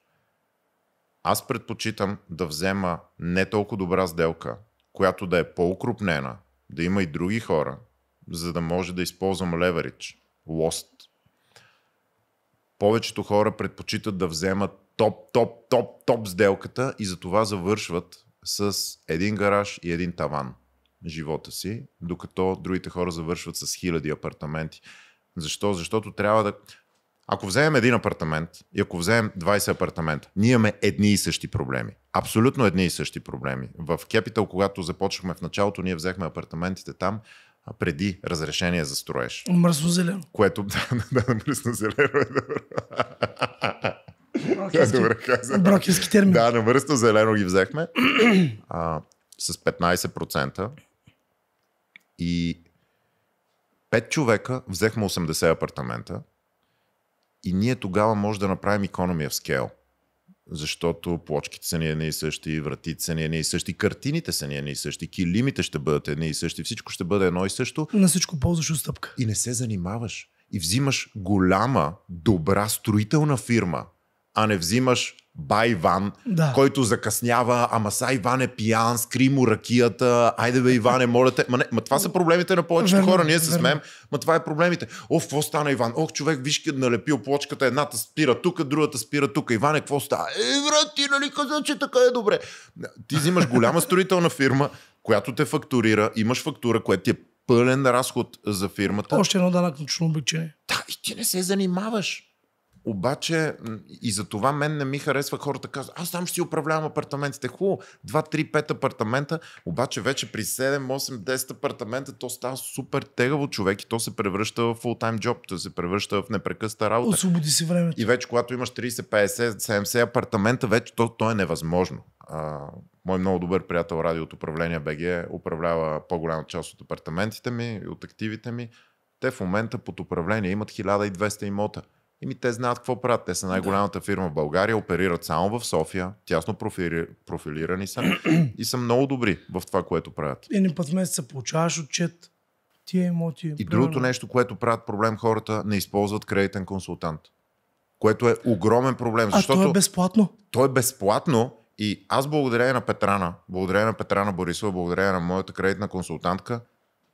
Аз предпочитам да взема не толкова добра сделка, която да е по-укрупнена, да има и други хора, за да може да използвам леверидж, лост. Повечето хора предпочитат да вземат топ, топ, топ, топ сделката и затова завършват с един гараж и един таван живота си, докато другите хора завършват с хиляди апартаменти. Защо? Защото трябва да... Ако вземем един апартамент и ако вземем 20 апартамента, ние имаме едни и същи проблеми. Абсолютно едни и същи проблеми. В Capital, когато започнахме в началото, ние взехме апартаментите там, преди разрешение за строеж. Мръсно Което, [LAUGHS] да, да, да, мръсно зелено е добро. Брокерски термин. Да, на мръсно зелено ги взехме. [CLEARS THROAT] а, с 15%. И 5 човека взехме 80 апартамента. И ние тогава може да направим икономия в скел. Защото плочките са ни едни и същи, вратите са ни едни и същи, картините са ни едни и същи, килимите ще бъдат едни и същи, всичко ще бъде едно и също. На всичко ползваш отстъпка. И не се занимаваш. И взимаш голяма, добра строителна фирма, а не взимаш Байван, да. който закъснява, ама са Иван е пиян, скри му ракията, айде бе Иване, моля те. Ма, не, ма това са проблемите на повечето хора, ние се смеем, ма това е проблемите. О, какво стана Иван? Ох, човек, виж къде налепил плочката, едната спира тук, другата спира тук. Иване, какво става? Е, брат, ти нали каза, че така е добре. Ти взимаш голяма строителна фирма, която те фактурира, имаш фактура, която ти е пълен разход за фирмата. Още едно на облегчение. Да, и ти не се занимаваш. Обаче и за това мен не ми харесва хората казват, аз сам ще си управлявам апартаментите. Хубаво, 2, 3, 5 апартамента, обаче вече при 7, 8, 10 апартамента то става супер тегаво човек и то се превръща в фултайм джоб, то се превръща в непрекъсна работа. Освободи си времето. И вече когато имаш 30, 50, 70 апартамента, вече то, то е невъзможно. А, мой много добър приятел Радио от управление БГ управлява по-голяма част от апартаментите ми и от активите ми. Те в момента под управление имат 1200 имота. Ими те знаят какво правят. Те са най-голямата фирма в България, оперират само в София, тясно профили... профилирани са и са много добри в това, което правят. Един път месеца получаваш отчет тия имоти. И примерно... другото нещо, което правят проблем хората, не използват кредитен консултант. Което е огромен проблем. Защото а то е безплатно. То е безплатно и аз благодаря на Петрана, благодаря на Петрана Борисова, благодаря на моята кредитна консултантка,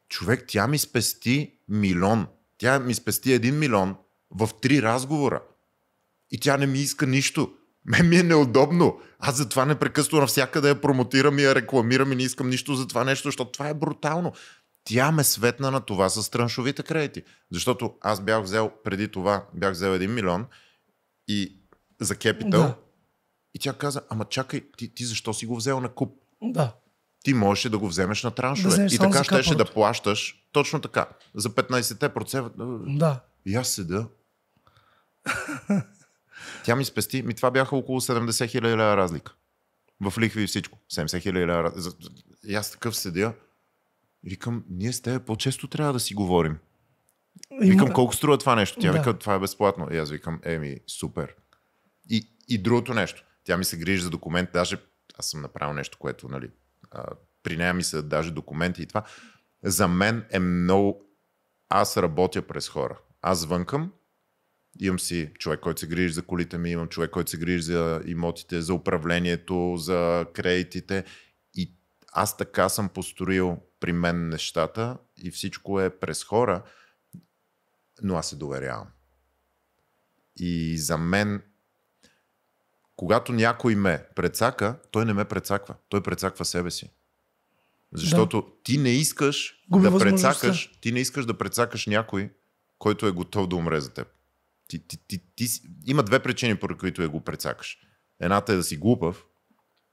човек, тя ми спести милион. Тя ми спести един милион в три разговора. И тя не ми иска нищо. Мен ми е неудобно. Аз затова непрекъсно навсякъде я промотирам и я рекламирам и не искам нищо за това нещо, защото това е брутално. Тя ме светна на това с траншовите кредити. Защото аз бях взел преди това, бях взел 1 милион и за кепитал. Да. И тя каза, ама чакай, ти, ти защо си го взел на куп? Да. Ти можеше да го вземеш на траншове. Да и така щеше да плащаш, точно така, за 15%. Да. И аз седа, [LAUGHS] Тя ми спести, ми това бяха около 70 хиляди разлика. В лихви и всичко. 70 хиляди разлика. И аз такъв седя. Викам, ние с теб по-често трябва да си говорим. Има... Викам, колко струва това нещо? Тя да. вика, това е безплатно. И аз викам, еми, супер. И, и другото нещо. Тя ми се грижи за документ. Даже аз съм направил нещо, което, нали, а, при нея ми се даже документи и това. За мен е много... Аз работя през хора. Аз звънкам, Имам си човек, който се грижи за колите ми, имам човек, който се грижи за имотите, за управлението, за кредитите. И аз така съм построил при мен нещата и всичко е през хора, но аз се доверявам. И за мен, когато някой ме прецака, той не ме прецаква. Той прецаква себе си. Защото да. ти не искаш Губи да прецакаш, ти не искаш да прецакаш някой, който е готов да умре за теб. Ти, ти, ти, ти, има две причини, поради които я го прецакаш. Едната е да си глупав,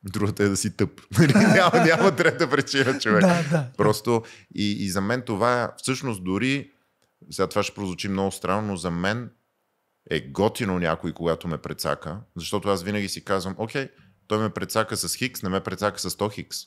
другата е да си тъп. [LAUGHS] Нали, няма, няма трета причина, човек. Да, да. Просто и, и за мен това всъщност дори, сега това ще прозвучи много странно, но за мен е готино някой, когато ме прецака, защото аз винаги си казвам, окей, той ме прецака с хикс, не ме прецака с 100 хикс.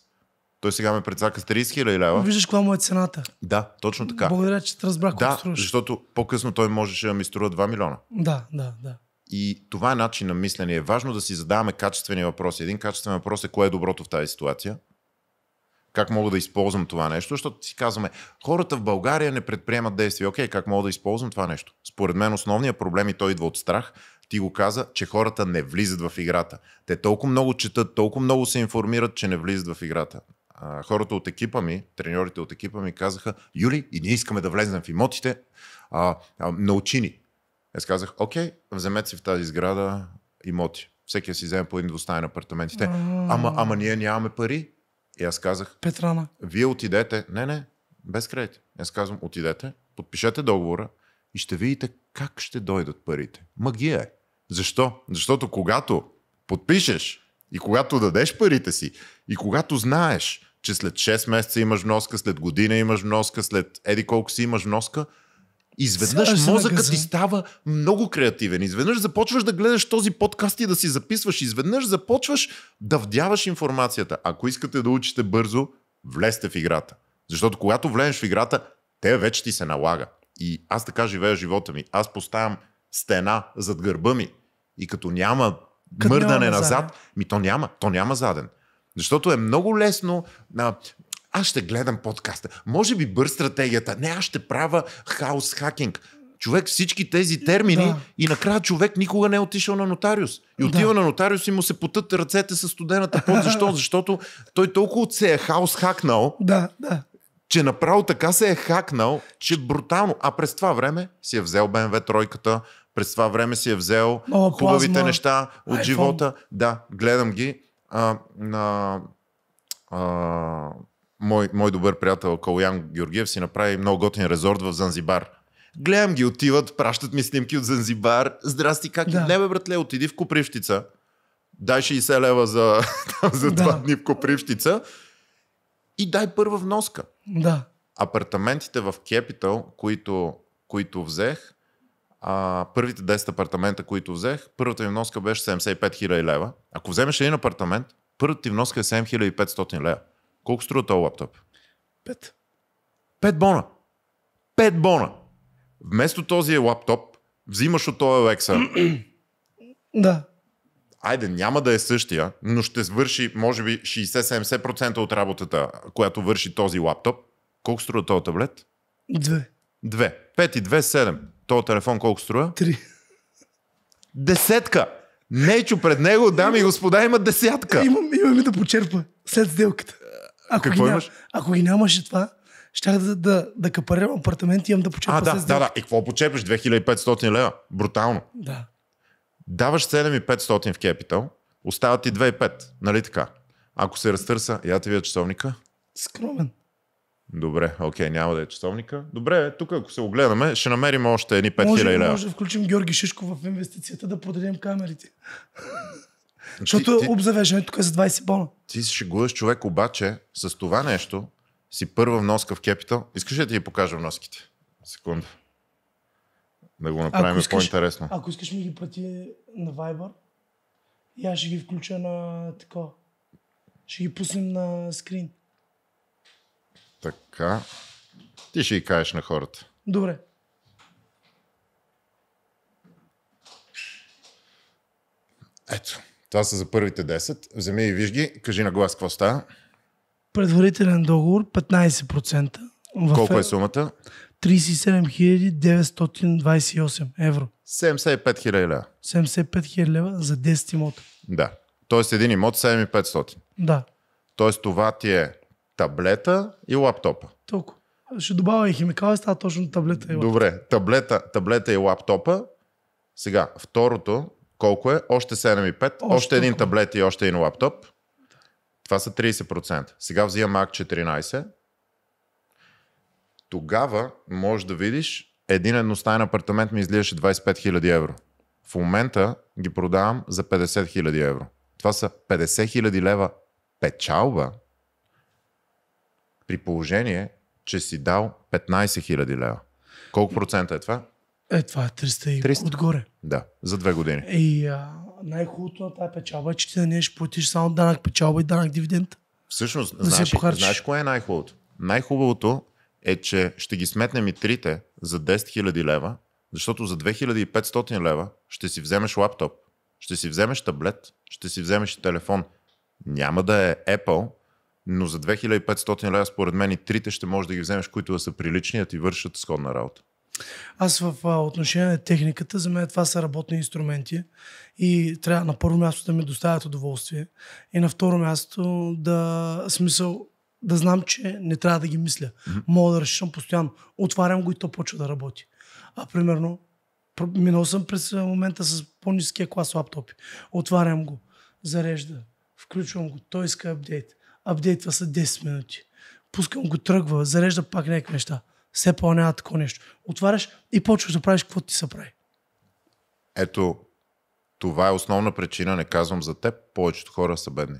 Той сега ме предсака с 30 хиляди лева. Виждаш каква му е цената. Да, точно така. Благодаря, че те разбрах да, струваш. защото по-късно той можеше да ми струва 2 милиона. Да, да, да. И това е начин на мислене. Е важно да си задаваме качествени въпроси. Един качествен въпрос е кое е доброто в тази ситуация. Как мога да използвам това нещо? Защото си казваме, хората в България не предприемат действия. Окей, как мога да използвам това нещо? Според мен основният проблем и той идва от страх. Ти го каза, че хората не влизат в играта. Те толкова много четат, толкова много се информират, че не влизат в играта хората от екипа ми, треньорите от екипа ми казаха, Юли, и ние искаме да влезем в имотите, а, а, научи ни. Аз казах, окей, вземете си в тази сграда имоти. Всеки си вземе по един двустаен апартамент. апартаментите. те, ама, ама ние нямаме пари. И аз казах, Петрана. вие отидете, не, не, без кредит. Аз казвам, отидете, подпишете договора и ще видите как ще дойдат парите. Магия е. Защо? Защото когато подпишеш и когато дадеш парите си и когато знаеш, че след 6 месеца имаш вноска, след година имаш вноска, след еди колко си имаш вноска, изведнъж Сега мозъкът ти става много креативен. Изведнъж започваш да гледаш този подкаст и да си записваш. Изведнъж започваш да вдяваш информацията. Ако искате да учите бързо, влезте в играта. Защото когато влезеш в играта, те вече ти се налага. И аз така живея живота ми. Аз поставям стена зад гърба ми. И като няма мърдане назад, ми то няма. То няма заден. Защото е много лесно. А, аз ще гледам подкаста. Може би бърз стратегията. Не, аз ще правя хаос хакинг. Човек всички тези термини да. и накрая човек никога не е отишъл на нотариус. И отива да. на нотариус и му се потът ръцете с студената под. Защо? [LAUGHS] Защото той толкова се е хаос хакнал, да, да. че направо така се е хакнал, че брутално. А през това време си е взел БМВ тройката, през това време си е взел О, хубавите плазма, неща от iPhone. живота. Да, гледам ги а, на а, мой, мой добър приятел Калуян Георгиев си направи много готин резорт в Занзибар. Гледам ги, отиват, пращат ми снимки от Занзибар. Здрасти, как да. Не бе, братле, отиди в Копривщица. Дай 60 лева за, [LAUGHS] за да. два дни в Копривщица и дай първа вноска. Да. Апартаментите в Кепитал, които, които взех, а, първите 10 апартамента, които взех, първата ми вноска беше 75 000 лева. Ако вземеш един апартамент, първата ти вноска е 7500 лева. Колко струва този лаптоп? Пет. Пет бона. Пет бона. Вместо този лаптоп, взимаш от този Alexa. [CLEARS THROAT] да. Айде, няма да е същия, но ще свърши, може би, 60-70% от работата, която върши този лаптоп. Колко струва този таблет? Две. 2. 5 и 2, 7. Този телефон колко струва? Три. Десетка! Нечо пред него, дами и господа, има десятка. Имам, имаме да почерпа след сделката. Ако Какво ги имаш? Ням, ако ги нямаше това, щях да, да, да капарирам апартамент и имам да почерпа а, да, след сделката. Да, да. И какво почерпиш? 2500 лева. Брутално. Да. Даваш 7500 в капитал, остават ти 2500, Нали така? Ако се разтърса, я ти видя часовника. Скромен. Добре, окей, няма да е часовника. Добре, тук ако се огледаме, ще намерим още едни 5000 може, лева. Може да включим Георги Шишко в инвестицията да продадем камерите. [LAUGHS] Защото ти, обзавеждането тук е за 20 бона. Ти ще шегуваш човек, обаче с това нещо си първа вноска в Capital. Искаш ли да ти покажа вноските? Секунда. Да го направим ако искаш, по-интересно. Ако искаш ми ги прати на Viber, и аз ще ги включа на такова. Ще ги пуснем на скрин. Така. Ти ще и кажеш на хората. Добре. Ето, това са за първите 10. Вземи и виж ги, кажи на глас какво става. Предварителен договор 15%. В Колко е сумата? 37 928 евро. 75 000 лева. 75 000 лева за 10 имота. Да. Тоест един имот 7500. Да. Тоест това ти е таблета и лаптопа. Толкова. Ще добавя и химикали, става точно таблета и лаптопа. Добре, таблета, таблета и лаптопа. Сега, второто, колко е? Още 7,5, още, още един толкова. таблет и още един лаптоп. Това са 30%. Сега взимам Mac 14. Тогава можеш да видиш, един едностайен апартамент ми излизаше 25 000 евро. В момента ги продавам за 50 000 евро. Това са 50 000 лева печалба, при положение, че си дал 15 000 лева. Колко процента е това? Е, това е 300, и 300? отгоре. Да, за две години. Е, и а, най-хубавото на тази печалба е, че ти на нея ще платиш само данък печалба и данък дивиденд. Всъщност, да знаеш, знаеш кое е най-хубавото? Най-хубавото е, че ще ги сметнем и трите за 10 000 лева, защото за 2500 лева ще си вземеш лаптоп, ще си вземеш таблет, ще си вземеш телефон. Няма да е Apple, но за 2500 лева, според мен, и трите ще можеш да ги вземеш, които да са прилични, да ти вършат сходна работа. Аз в отношение на техниката, за мен това са работни инструменти и трябва на първо място да ми доставят удоволствие и на второ място да смисъл да знам, че не трябва да ги мисля. Мога да решам постоянно. Отварям го и то почва да работи. А примерно, минал съм през момента с по-низкия клас лаптопи. Отварям го, зарежда, включвам го, той иска апдейт апдейтва са 10 минути. Пускам го, тръгва, зарежда пак някакви неща. Все пълнява такова нещо. Отваряш и почваш да правиш каквото ти се прави. Ето, това е основна причина, не казвам за теб, повечето хора са бедни.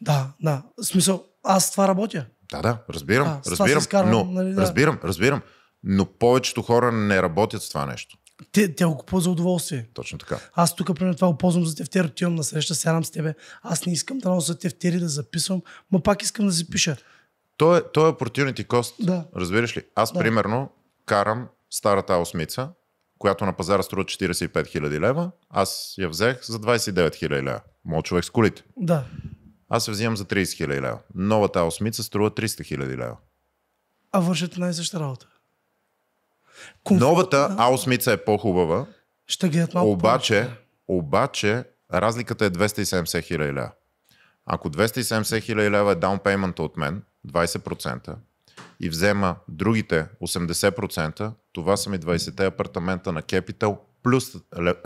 Да, да. В смисъл, аз това работя. Да, да, разбирам, а, разбирам, скарам, но, нали, да. разбирам, разбирам. Но повечето хора не работят с това нещо те, тя го ползва удоволствие. Точно така. Аз тук, примерно, това го ползвам за тефтер, отивам на среща, сядам с тебе. Аз не искам да нося тефтери, да записвам, но пак искам да си пиша. То е, то е opportunity да. разбираш ли? Аз, да. примерно, карам старата осмица, която на пазара струва 45 000 лева, аз я взех за 29 000 лева. Мой човек с колите. Да. Аз я взимам за 30 000 лева. Новата осмица струва 300 000 лева. А вършат най-съща работа. Комфорт... Новата Аусмица е по-хубава. Ще ги малко обаче, обаче, разликата е 270 хиляди лева. Ако 270 хиляди лева е даунпеймента от мен, 20%, и взема другите 80%, това са ми 20-те апартамента на Capital, плюс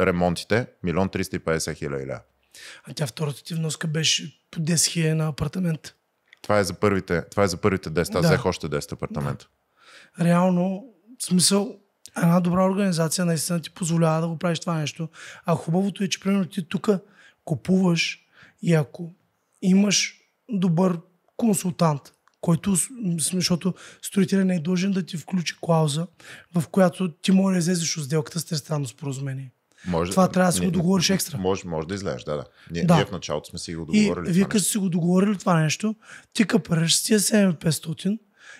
ремонтите, 1 350 хиляди лева. А тя втората ти вноска беше по 10 хиляди на апартамент. Това е за първите, това е за първите 10, аз да. взех още 10 апартамента. Да. Реално в смисъл, една добра организация наистина ти позволява да го правиш това нещо. А хубавото е, че примерно ти тук купуваш и ако имаш добър консултант, който, защото строителя не е дължен да ти включи клауза, в която ти може да излезеш от сделката с тристранно споразумение. Може, това трябва да си не, го договориш екстра. Може, може да излезеш, да, да. Ние, да. ние в началото сме си го договорили. И вие като си го договорили това нещо, ти къпареш с тия 7500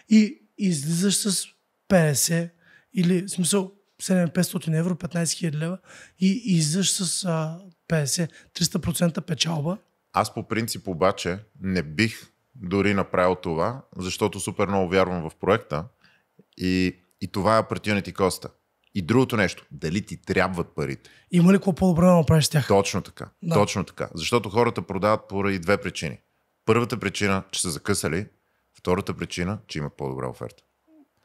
и излизаш с 50 или в смисъл 7500 евро, 15 000 лева и, и с а, 50-300% печалба. Аз по принцип обаче не бих дори направил това, защото супер много вярвам в проекта и, и това е opportunity коста. И другото нещо, дали ти трябват парите? Има ли какво по добро да направиш с тях? Точно така. Да. Точно така. Защото хората продават поради две причини. Първата причина, че са закъсали. Втората причина, че имат по-добра оферта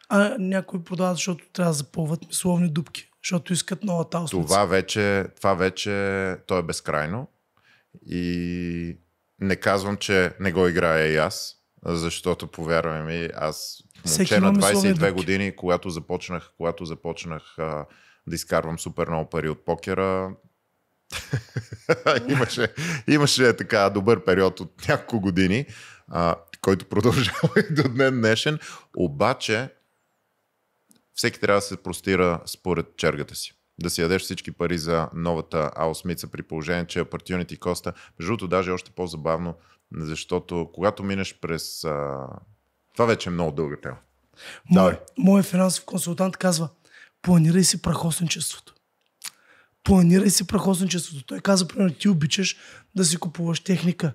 а някои продават, защото трябва да запълват мисловни дупки, защото искат нова таусница. Това вече, това вече, то е безкрайно и не казвам, че не го играя и аз, защото повярвай ми, аз момче на 22 години, когато започнах, когато започнах а, да изкарвам супер много пари от покера, [LAUGHS] имаше, имаше така добър период от няколко години, а, който продължава [LAUGHS] и до днен днешен. Обаче, всеки трябва да се простира според чергата си. Да си ядеш всички пари за новата аусмица при положение, че opportunity коста. Между другото, даже е още по-забавно, защото когато минеш през... А... Това вече е много дълга тема. Мой, моят финансов консултант казва, планирай си прахосничеството. Планирай си прахосничеството. Той каза, примерно, ти обичаш да си купуваш техника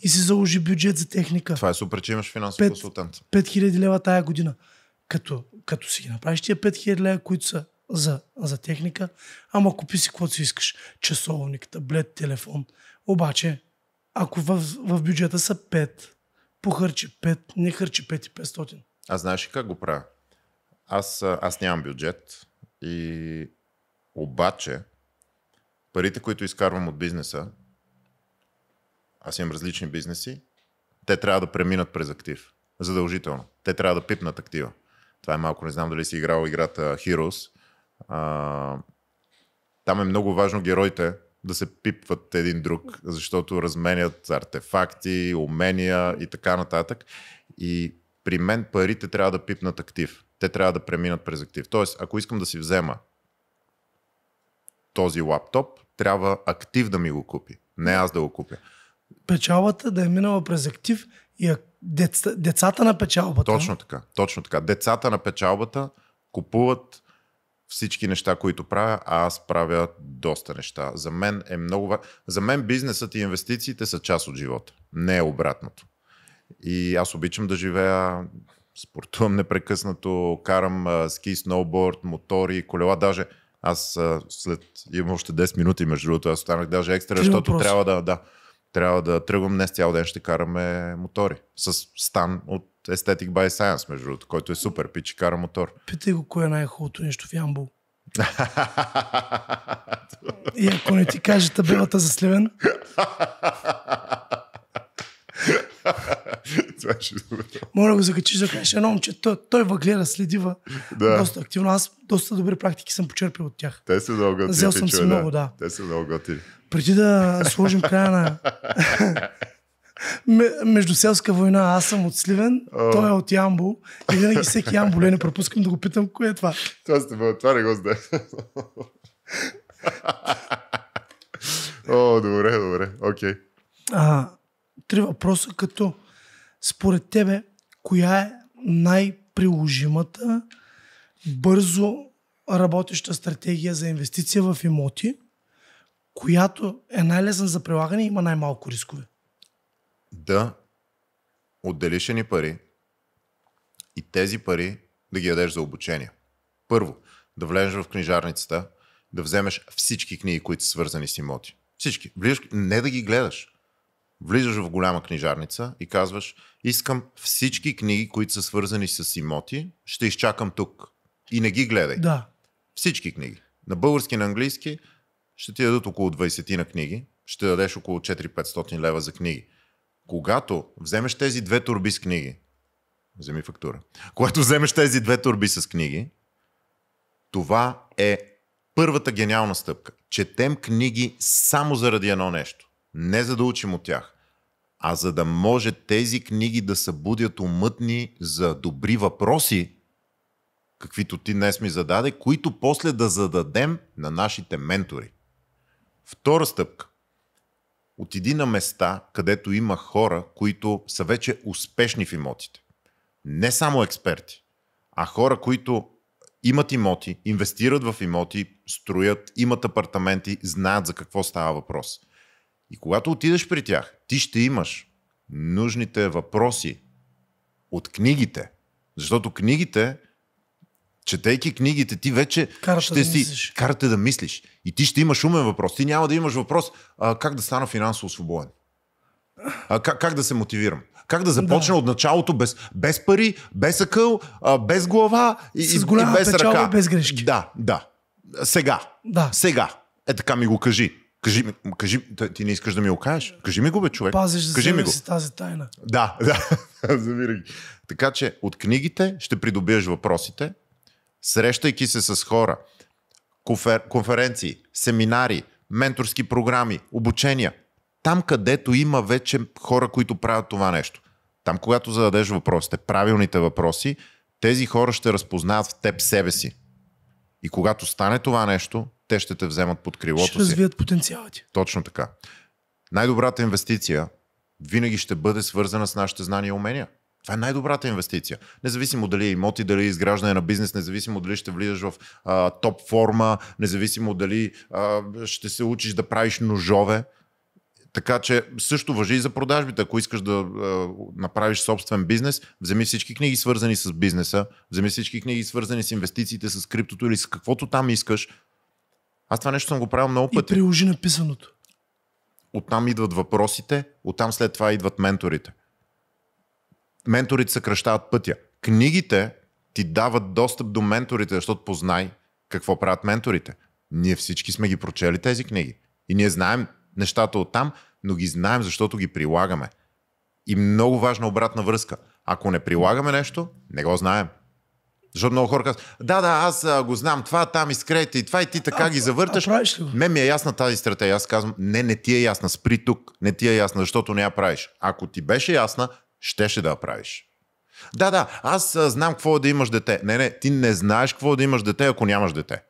и си заложи бюджет за техника. Това е супер, че имаш финансов 5, консултант. 5000 лева тая година. Като като си ги направиш тия 5000 лева, които са за, за техника, ама купи си каквото си искаш. Часовник, таблет, телефон. Обаче, ако в, в бюджета са 5, похарчи 5, не харчи 500. А знаеш ли как го правя? Аз, аз нямам бюджет и обаче парите, които изкарвам от бизнеса, аз имам различни бизнеси, те трябва да преминат през актив. Задължително. Те трябва да пипнат актива. Това е малко, не знам дали си играл играта Heroes. А, там е много важно героите да се пипват един друг, защото разменят артефакти, умения и така нататък. И при мен парите трябва да пипнат актив. Те трябва да преминат през актив. Тоест, ако искам да си взема този лаптоп, трябва актив да ми го купи, не аз да го купя. Печалата да е минала през актив и деца, децата на печалбата. Точно така, точно така. Децата на печалбата купуват всички неща, които правя, а аз правя доста неща. За мен е много За мен бизнесът и инвестициите са част от живота. Не е обратното. И аз обичам да живея, спортувам непрекъснато, карам а, ски, сноуборд, мотори, колела. Даже аз а, след... Имам още 10 минути, между другото. Аз останах даже екстра, Три защото трябва да... да трябва да тръгвам днес цял ден, ще караме мотори. С стан от Aesthetic by Science, между другото, който е супер пич кара мотор. Питай го, кое е най-хубавото нещо в Ямбул. [LAUGHS] и ако не ти кажа табелата за Сливен... Това ще е Моля го закачиш да кажеш едно момче. Той, той въгледа следива да. доста активно. Аз доста добри практики съм почерпил от тях. Те са много готини. Взел съм си много, да. Те са много готини преди да сложим края на [LAUGHS] междуселска война, аз съм от Сливен, oh. той е от Ямбо и винаги всеки Ямболе не пропускам да го питам кое е това. Това сте бъл, това не го знае. О, добре, добре, окей. Okay. А, три въпроса като според тебе, коя е най-приложимата, бързо работеща стратегия за инвестиция в имоти – която е най-лесна за прилагане и има най-малко рискове. Да отделиш ни пари и тези пари да ги ядеш за обучение. Първо, да влезеш в книжарницата, да вземеш всички книги, които са свързани с имоти. Всички. Влизаш, не да ги гледаш. Влизаш в голяма книжарница и казваш, искам всички книги, които са свързани с имоти, ще изчакам тук. И не ги гледай. Да. Всички книги. На български, на английски, ще ти дадат около 20 на книги, ще дадеш около 4-500 лева за книги. Когато вземеш тези две турби с книги, вземи фактура, когато вземеш тези две турби с книги, това е първата гениална стъпка. Четем книги само заради едно нещо. Не за да учим от тях, а за да може тези книги да събудят умътни за добри въпроси, каквито ти днес ми зададе, които после да зададем на нашите ментори. Втора стъпка. Отиди на места, където има хора, които са вече успешни в имотите. Не само експерти, а хора, които имат имоти, инвестират в имоти, строят, имат апартаменти, знаят за какво става въпрос. И когато отидеш при тях, ти ще имаш нужните въпроси от книгите. Защото книгите четейки книгите, ти вече карата ще да си мислиш. карате да мислиш. И ти ще имаш умен въпрос. Ти няма да имаш въпрос а, как да стана финансово свободен. А, как, как да се мотивирам? Как да започна да. от началото без, без пари, без акъл, а, без глава и, С и без ръка. ръка. без грешки. Да, да. Сега. Да. Сега. Е така ми го кажи. Кажи кажи, ти не искаш да ми го кажеш? Кажи ми го, бе, човек. Пазиш кажи ми го. си тази тайна. Да, [LAUGHS] да. Завирай. Така че от книгите ще придобиеш въпросите, срещайки се с хора, конфер, конференции, семинари, менторски програми, обучения. Там, където има вече хора, които правят това нещо. Там, когато зададеш въпросите, правилните въпроси, тези хора ще разпознаят в теб себе си. И когато стане това нещо, те ще те вземат под крилото ще си. Ще развият потенциала ти. Точно така. Най-добрата инвестиция винаги ще бъде свързана с нашите знания и умения. Това е най-добрата инвестиция. Независимо дали е имоти, дали е изграждане на бизнес, независимо дали ще влизаш в а, топ форма, независимо дали а, ще се учиш да правиш ножове. Така че също въжи и за продажбите. Ако искаш да а, направиш собствен бизнес, вземи всички книги свързани с бизнеса, вземи всички книги свързани с инвестициите, с криптото или с каквото там искаш. Аз това нещо съм го правил много пъти. И приложи написаното. Оттам идват въпросите, оттам след това идват менторите менторите съкръщават пътя. Книгите ти дават достъп до менторите, защото познай какво правят менторите. Ние всички сме ги прочели тези книги. И ние знаем нещата от там, но ги знаем, защото ги прилагаме. И много важна обратна връзка. Ако не прилагаме нещо, не го знаем. Защото много хора казват, да, да, аз а, го знам това, там изкрете и това и ти така а, ги завърташ. А, а Мен ми е ясна тази стратегия. Аз казвам, не, не ти е ясна, спри тук, не ти е ясна, защото не я правиш. Ако ти беше ясна, щеше да я правиш. Да, да, аз знам какво е да имаш дете. Не, не, ти не знаеш какво е да имаш дете, ако нямаш дете.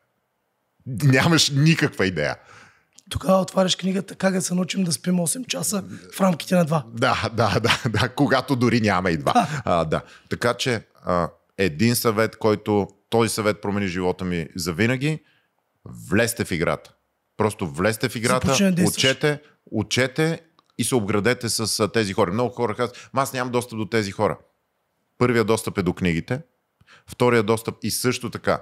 Нямаш никаква идея. Тогава отваряш книгата как да се научим да спим 8 часа в рамките на 2. Да, да, да, да когато дори няма и 2. Да. [LAUGHS] А, да. Така че а, един съвет, който този съвет промени живота ми за винаги, влезте в играта. Просто влезте в играта, учете, учете и се обградете с тези хора. Много хора казват, аз нямам достъп до тези хора. Първия достъп е до книгите, втория достъп и също така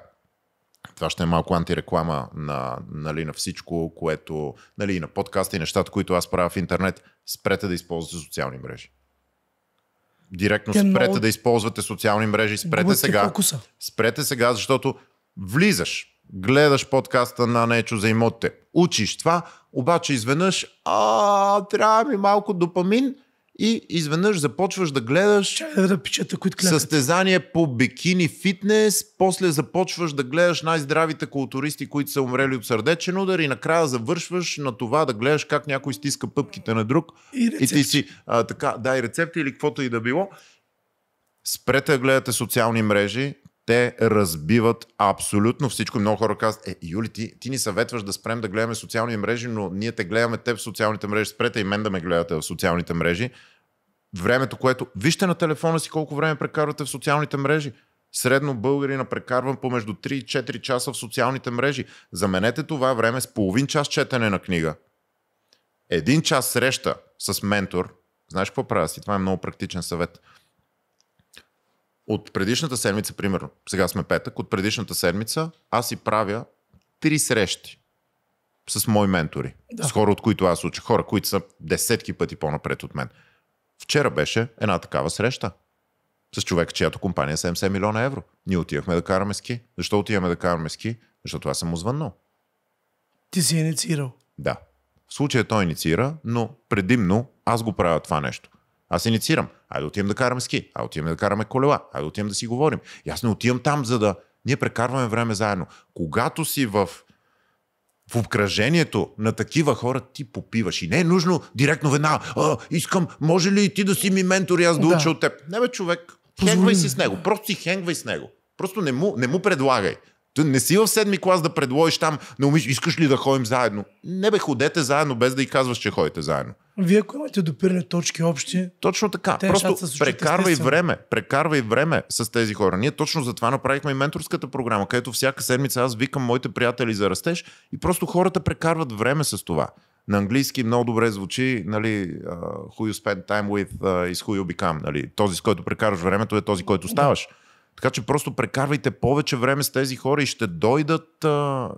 това ще е малко антиреклама на, нали, на всичко, което нали, и на подкаста и нещата, които аз правя в интернет. Спрете да използвате социални мрежи. Директно Те спрете много... да използвате социални мрежи. Спрете Губът сега. Фокуса. Спрете сега, защото влизаш, гледаш подкаста на Нечо за имотите, учиш това, обаче изведнъж, а, трябва ми малко допамин и изведнъж започваш да гледаш да, да пичата, които състезание по бикини фитнес, после започваш да гледаш най-здравите културисти, които са умрели от сърдечен удар и накрая завършваш на това да гледаш как някой стиска пъпките на друг и, и ти си а, така, дай рецепти или каквото и да било. Спрете да гледате социални мрежи, те разбиват абсолютно всичко. Много хора казват, е, Юли, ти, ти ни съветваш да спрем да гледаме социални мрежи, но ние те гледаме те в социалните мрежи. Спрете и мен да ме гледате в социалните мрежи. Времето, което... Вижте на телефона си колко време прекарвате в социалните мрежи. Средно българина прекарвам помежду 3 и 4 часа в социалните мрежи. Заменете това време с половин час четене на книга. Един час среща с ментор. Знаеш какво правя си? Това е много практичен съвет от предишната седмица, примерно, сега сме петък, от предишната седмица аз си правя три срещи с мои ментори. Да. С хора, от които аз уча. Хора, които са десетки пъти по-напред от мен. Вчера беше една такава среща с човек, чиято компания е 70 милиона евро. Ние отивахме да караме ски. Защо отиваме да караме ски? Защото аз съм му звъннал. Ти си инициирал. Да. В случая той инициира, но предимно аз го правя това нещо. Аз инициирам. Айде отивам да караме ски, айде отивам да караме колела, айде отивам да си говорим. И аз не отивам там, за да ние прекарваме време заедно. Когато си в в обкръжението на такива хора ти попиваш. И не е нужно директно веднага, а, искам, може ли ти да си ми ментор и аз да, да. уча от теб? Не бе, човек, Позволи. хенгвай си с него. Просто си хенгвай с него. Просто не му, не му предлагай не си в седми клас да предложиш там, не умиш, искаш ли да ходим заедно? Не бе, ходете заедно, без да и казваш, че ходите заедно. Вие ако имате допирне точки общи... Точно така. Просто прекарвай естествено. време. Прекарвай време с тези хора. Ние точно за това направихме и менторската програма, където всяка седмица аз викам моите приятели за растеж и просто хората прекарват време с това. На английски много добре звучи, нали, uh, who you spend time with uh, is who you become. Нали. Този, с който прекарваш времето е този, който ставаш. Да. Така че просто прекарвайте повече време с тези хора и ще дойдат,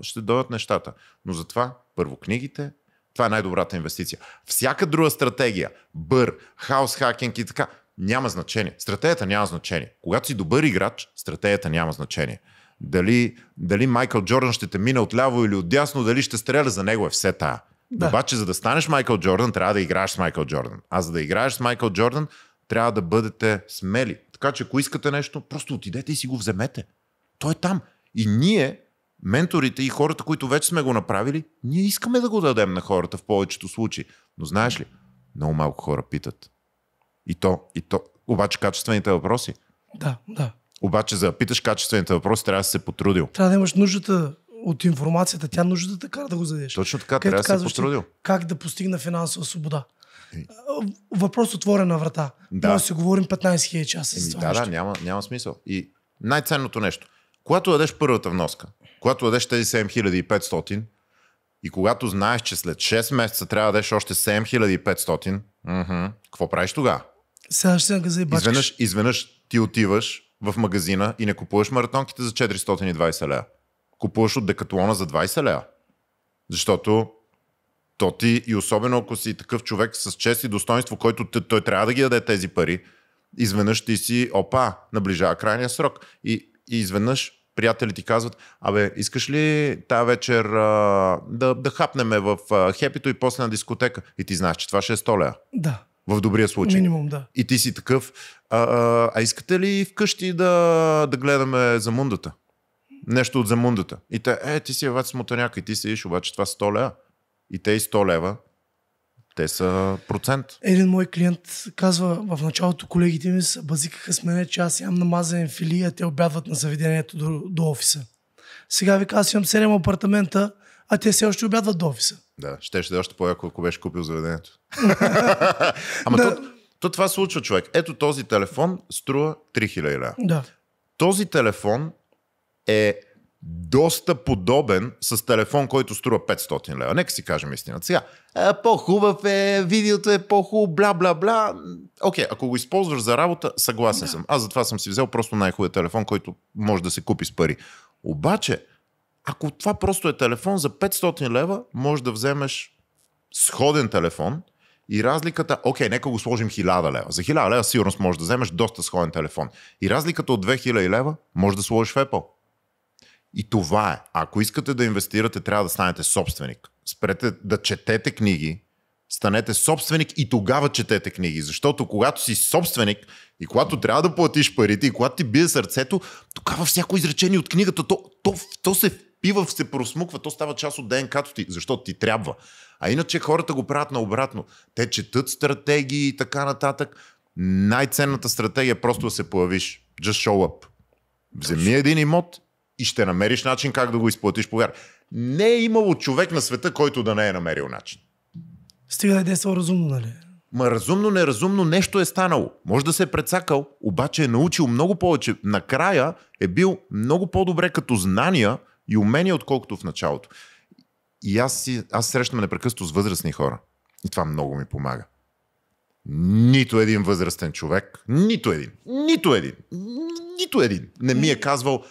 ще дойдат нещата. Но затова първо книгите, това е най-добрата инвестиция. Всяка друга стратегия, бър, хаос хакинг и така, няма значение. Стратегията няма значение. Когато си добър играч, стратегията няма значение. Дали, дали Майкъл Джордан ще те мине отляво или отдясно, дали ще стреля за него е все тая. Да. Обаче, за да станеш Майкъл Джордан, трябва да играеш с Майкъл Джордан. А за да играеш с Майкъл Джордан, трябва да бъдете смели, така че ако искате нещо, просто отидете и си го вземете. Той е там. И ние, менторите и хората, които вече сме го направили, ние искаме да го дадем на хората в повечето случаи. Но знаеш ли, много малко хора питат. И то, и то. Обаче качествените въпроси. Да, да. Обаче за да питаш качествените въпроси трябва да се потрудил. Трябва да имаш нуждата от информацията, тя нуждата така да го задеш. Точно така, Където трябва да се потрудил. Как да постигна финансова свобода? Е, въпрос отворена врата. Да. Може си говорим 15 000 часа. Еми, да, да, няма, няма смисъл. И най-ценното нещо. Когато дадеш първата вноска, когато дадеш тези 7500 и когато знаеш, че след 6 месеца трябва да дадеш още 7500, какво правиш тогава? Сега ще се изведнъж, изведнъж ти отиваш в магазина и не купуваш маратонките за 420 лева. Купуваш от Декатлона за 20 лева. Защото то ти, и особено ако си такъв човек с чест и достоинство, който той, той трябва да ги даде тези пари, изведнъж ти си, опа, наближава крайния срок. И, и изведнъж приятели ти казват, абе, искаш ли тази вечер а, да, да хапнеме в а, хепито и после на дискотека? И ти знаеш, че това ще е 100 Да. В добрия случай. Минимум, да. И ти си такъв. А, а, а искате ли вкъщи да, да гледаме за мундата? Нещо от замундата. И те, е, ти си еват смотаняк и ти еш, обаче това 100 лея и те и 100 лева, те са процент. Един мой клиент казва, в началото колегите ми са базикаха с мене, че аз имам намазен фили, а те обядват на заведението до, до офиса. Сега ви казвам, имам 7 апартамента, а те все още обядват до офиса. Да, ще ще да е още по-яко, ако беше купил заведението. [LAUGHS] Ама да. то, то това случва, човек. Ето този телефон струва 3000 лева. Да. Този телефон е доста подобен с телефон, който струва 500 лева. Нека си кажем истината. Сега, е, по-хубав е, видеото е по-хубаво, бла-бла-бла. Окей, ако го използваш за работа, съгласен да. съм. Аз затова съм си взел просто най-хубавия телефон, който може да се купи с пари. Обаче, ако това просто е телефон за 500 лева, може да вземеш сходен телефон и разликата, окей, нека го сложим 1000 лева. За 1000 лева сигурност можеш да вземеш доста сходен телефон. И разликата от 2000 лева може да сложиш в Apple. И това е. Ако искате да инвестирате, трябва да станете собственик. Спрете да четете книги, станете собственик и тогава четете книги. Защото когато си собственик и когато трябва да платиш парите и когато ти бие сърцето, тогава всяко изречение от книгата, то, то, то се впива, се просмуква, то става част от ДНК-то ти, защото ти трябва. А иначе хората го правят наобратно. Те четат стратегии и така нататък. Най-ценната стратегия е просто да се появиш. Just show up. Вземи един имот, и ще намериш начин как да го изплатиш, повяр. Не е имало човек на света, който да не е намерил начин. Стига да е действал разумно, нали? Ма разумно, неразумно нещо е станало. Може да се е предсакал, обаче е научил много повече. Накрая е бил много по-добре като знания и умения, отколкото в началото. И аз, си, аз срещам непрекъснато с възрастни хора. И това много ми помага. Нито един възрастен човек, нито един, нито един, нито един не ми е казвал,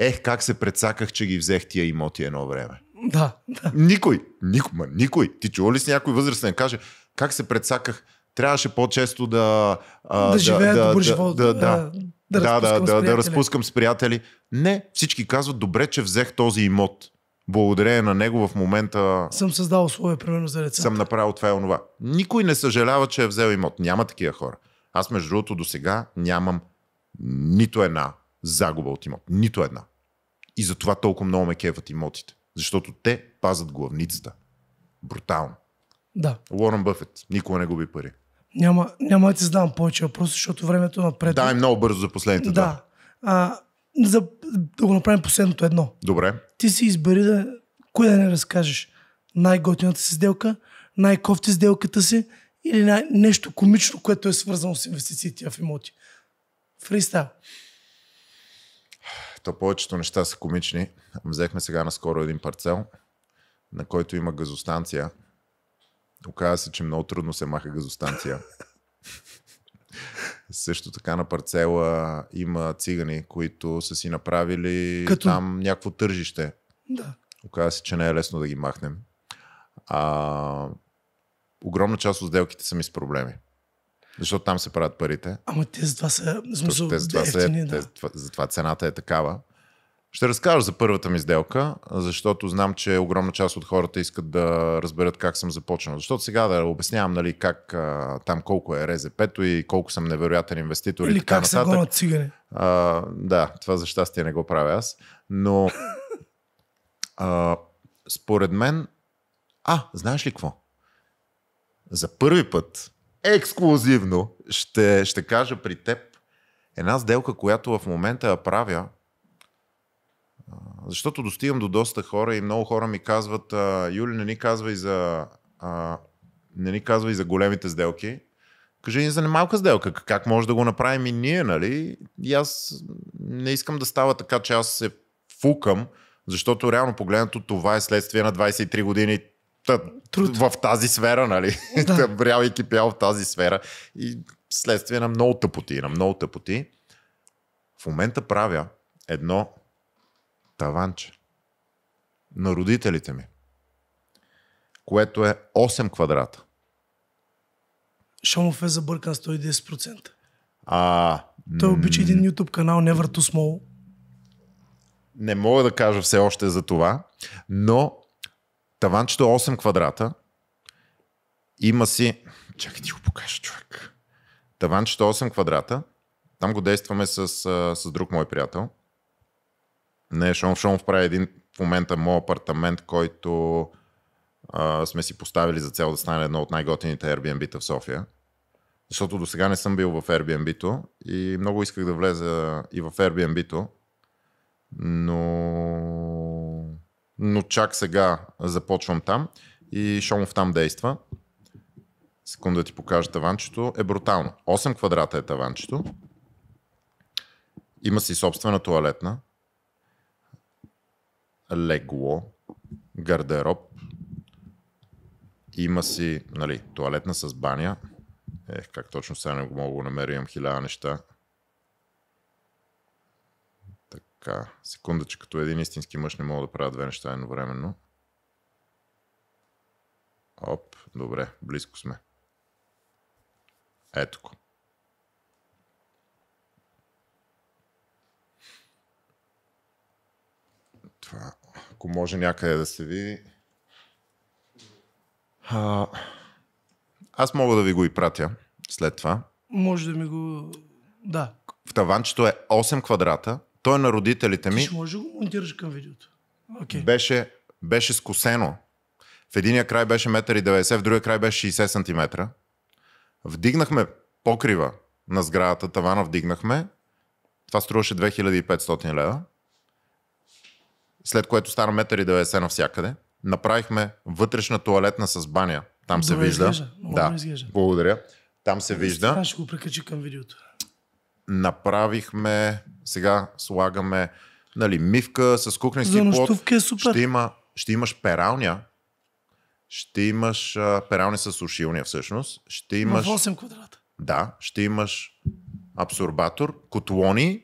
Ех, как се предсаках, че ги взех тия имоти едно време. Да. да. Никой, никой, ма, никой. Ти чува ли си някой възрастен каже, как се предсаках, трябваше по-често да... А, да, живея да, добър да, живот. Да, да, да, да, да, да, да разпускам с приятели. Не, всички казват, добре, че взех този имот. Благодарение на него в момента... Съм създал условия, примерно, за децата. Съм направил това и онова. Никой не съжалява, че е взел имот. Няма такива хора. Аз, между другото, до сега нямам нито една загуба от имот. Нито една. И затова толкова много ме кеват имотите. Защото те пазат главницата. Брутално. Да. Уорън Бъфет никога не губи пари. Няма, няма да ти задам повече въпроси, защото времето е напред. Да, е много бързо за последните. Да. да. А, за, да го направим последното едно. Добре. Ти си избери да, кое да не разкажеш. Най-готината си сделка, най-кофти сделката си или най- нещо комично, което е свързано с инвестициите в имоти. Фристайл то повечето неща са комични. Ами, взехме сега наскоро един парцел, на който има газостанция. Оказва се, че много трудно се маха газостанция. [LAUGHS] Също така на парцела има цигани, които са си направили Като... там някакво тържище. Да. Оказва се, че не е лесно да ги махнем. А, огромна част от сделките са ми с проблеми. Защото там се правят парите. Ама за това са, смисъл, за това, са, ефтини, да. за затова цената е такава. Ще разкажа за първата ми сделка, защото знам, че огромна част от хората искат да разберат как съм започнал. Защото сега да обяснявам нали, как там колко е РЗП-то и колко съм невероятен инвеститор Или и така как нататък. се гонят цигани. А, да, това за щастие не го правя аз. Но а, според мен... А, знаеш ли какво? За първи път ексклюзивно ще, ще кажа при теб една сделка, която в момента я правя, защото достигам до доста хора и много хора ми казват, Юли, не ни казва и за, не ни казва и за големите сделки. Кажи ни за немалка сделка, как може да го направим и ние, нали? И аз не искам да става така, че аз се фукам, защото реално погледнато това е следствие на 23 години Та, Труд. В тази сфера, нали? Да. [LAUGHS] Брял и кипял в тази сфера. И следствие на много тъпоти, на много тъпоти. В момента правя едно таванче на родителите ми, което е 8 квадрата. Шамов е забъркан 110%. А, Той обича един YouTube канал Never Too Small. Не мога да кажа все още за това, но Таванчето е 8 квадрата. Има си... Чакай ти го покажа, човек. Таванчето 8 е квадрата. Там го действаме с, с друг мой приятел. Не, Шон Шонов прави един в момента мой апартамент, който а, сме си поставили за цел да стане едно от най-готините Airbnb-та в София. Защото до сега не съм бил в Airbnb-то и много исках да влеза и в Airbnb-то, но... но чак сега започвам там и Шомов там действа. Секунда ти покажа таванчето. Е брутално. 8 квадрата е таванчето. Има си собствена туалетна. Легло. Гардероб. Има си, нали, туалетна с баня. Ех, как точно сега не го мога да намеря, имам хиляда неща. Така, секундачка, като един истински мъж не мога да правя две неща едновременно. Оп, добре, близко сме. Ето го. Това, ако може някъде да се види. А, аз мога да ви го и пратя след това. Може да ми го... Да. В таванчето е 8 квадрата. Той е на родителите ми... Ти ще може да го монтираш към видеото. Okay. Беше, беше скосено в единия край беше 1,90 в другия край беше 60 см. Вдигнахме покрива на сградата, тавана вдигнахме. Това струваше 2500 лева. След което стана 1,90 навсякъде. Направихме вътрешна туалетна с баня. Там Добре се вижда. Изглежда. Да, изглежда. благодаря. Там се вижда. Това ще го прикачи към видеото. Направихме, сега слагаме нали, мивка с кухненски плод. Е ще, има, ще имаш пералня, ще имаш а, перални с сушилния всъщност, ще имаш... В 8 квадрата. Да, ще имаш абсорбатор, котлони,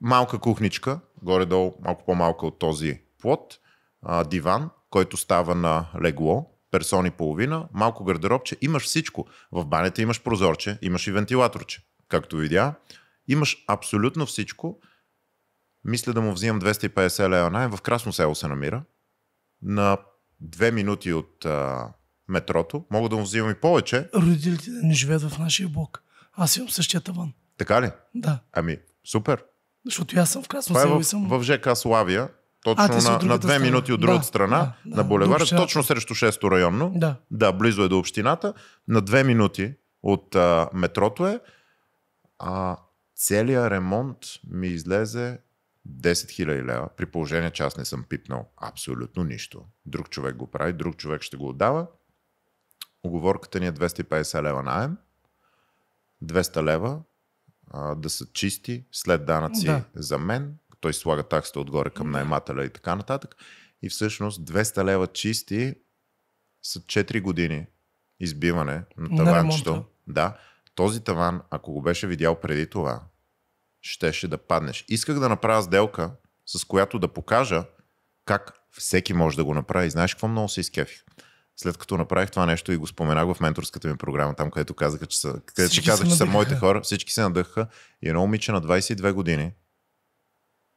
малка кухничка, горе-долу малко по-малка от този плод, а, диван, който става на легло, персони половина, малко гардеробче, имаш всичко. В банята имаш прозорче, имаш и вентилаторче, както видя. Имаш абсолютно всичко. Мисля да му взимам 250 лева. В Красно село се намира на две минути от а, метрото. Мога да му взимам и повече. Родителите не живеят в нашия блок. Аз имам същия таван. Така ли? Да. Ами, супер. Защото аз съм в Красно Това е в, съм... в ЖК Славия, точно а, на, на две страна. минути от другата да, страна, да, на булевара, точно срещу 6-то районно. Да. да, близо е до общината. На две минути от а, метрото е. А, целият ремонт ми излезе 10 000 лева, при положение, че аз не съм пипнал абсолютно нищо. Друг човек го прави, друг човек ще го отдава. Оговорката ни е 250 лева наем, 200 лева а, да са чисти след данъци да. за мен, той слага таксата отгоре към наймателя и така нататък. И всъщност 200 лева чисти са 4 години избиване на таванчето. Да, този таван, ако го беше видял преди това, щеше да паднеш. Исках да направя сделка, с която да покажа как всеки може да го направи. Знаеш какво много се изкефих? След като направих това нещо и го споменах в менторската ми програма, там където казаха, че са, където че казах, че са моите хора, всички се надъха. И едно момиче на 22 години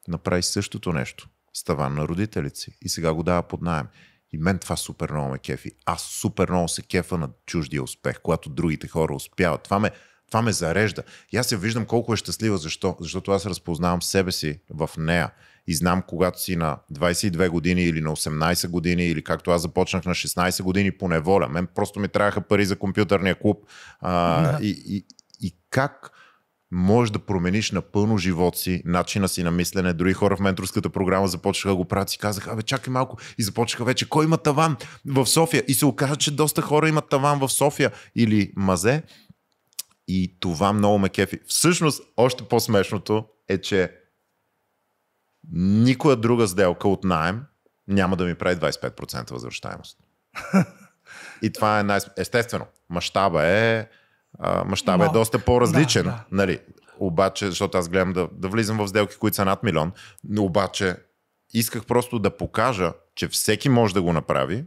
направи същото нещо. Ставан на родителици. И сега го дава под найем. И мен това супер много ме кефи. Аз супер много се кефа на чуждия успех, когато другите хора успяват. Това ме това ме зарежда. И аз се виждам колко е щастлива, защо? защото аз разпознавам себе си в нея. И знам, когато си на 22 години или на 18 години, или както аз започнах на 16 години по неволя. Мен просто ми трябваха пари за компютърния клуб. А, да. и, и, и как можеш да промениш напълно живот си, начина си на мислене. Дори хора в менторската програма започнаха да го правят и казаха, абе чакай малко. И започнаха вече, кой има таван в София? И се оказа, че доста хора имат таван в София или мазе. И това много ме кефи. Всъщност, още по-смешното е, че никоя друга сделка от найем няма да ми прави 25% възвръщаемост. И това е най- Естествено, мащаба е, мащаба е доста по-различен. Да, да. Нали? Обаче, защото аз гледам да, да влизам в сделки, които са над милион, но обаче исках просто да покажа, че всеки може да го направи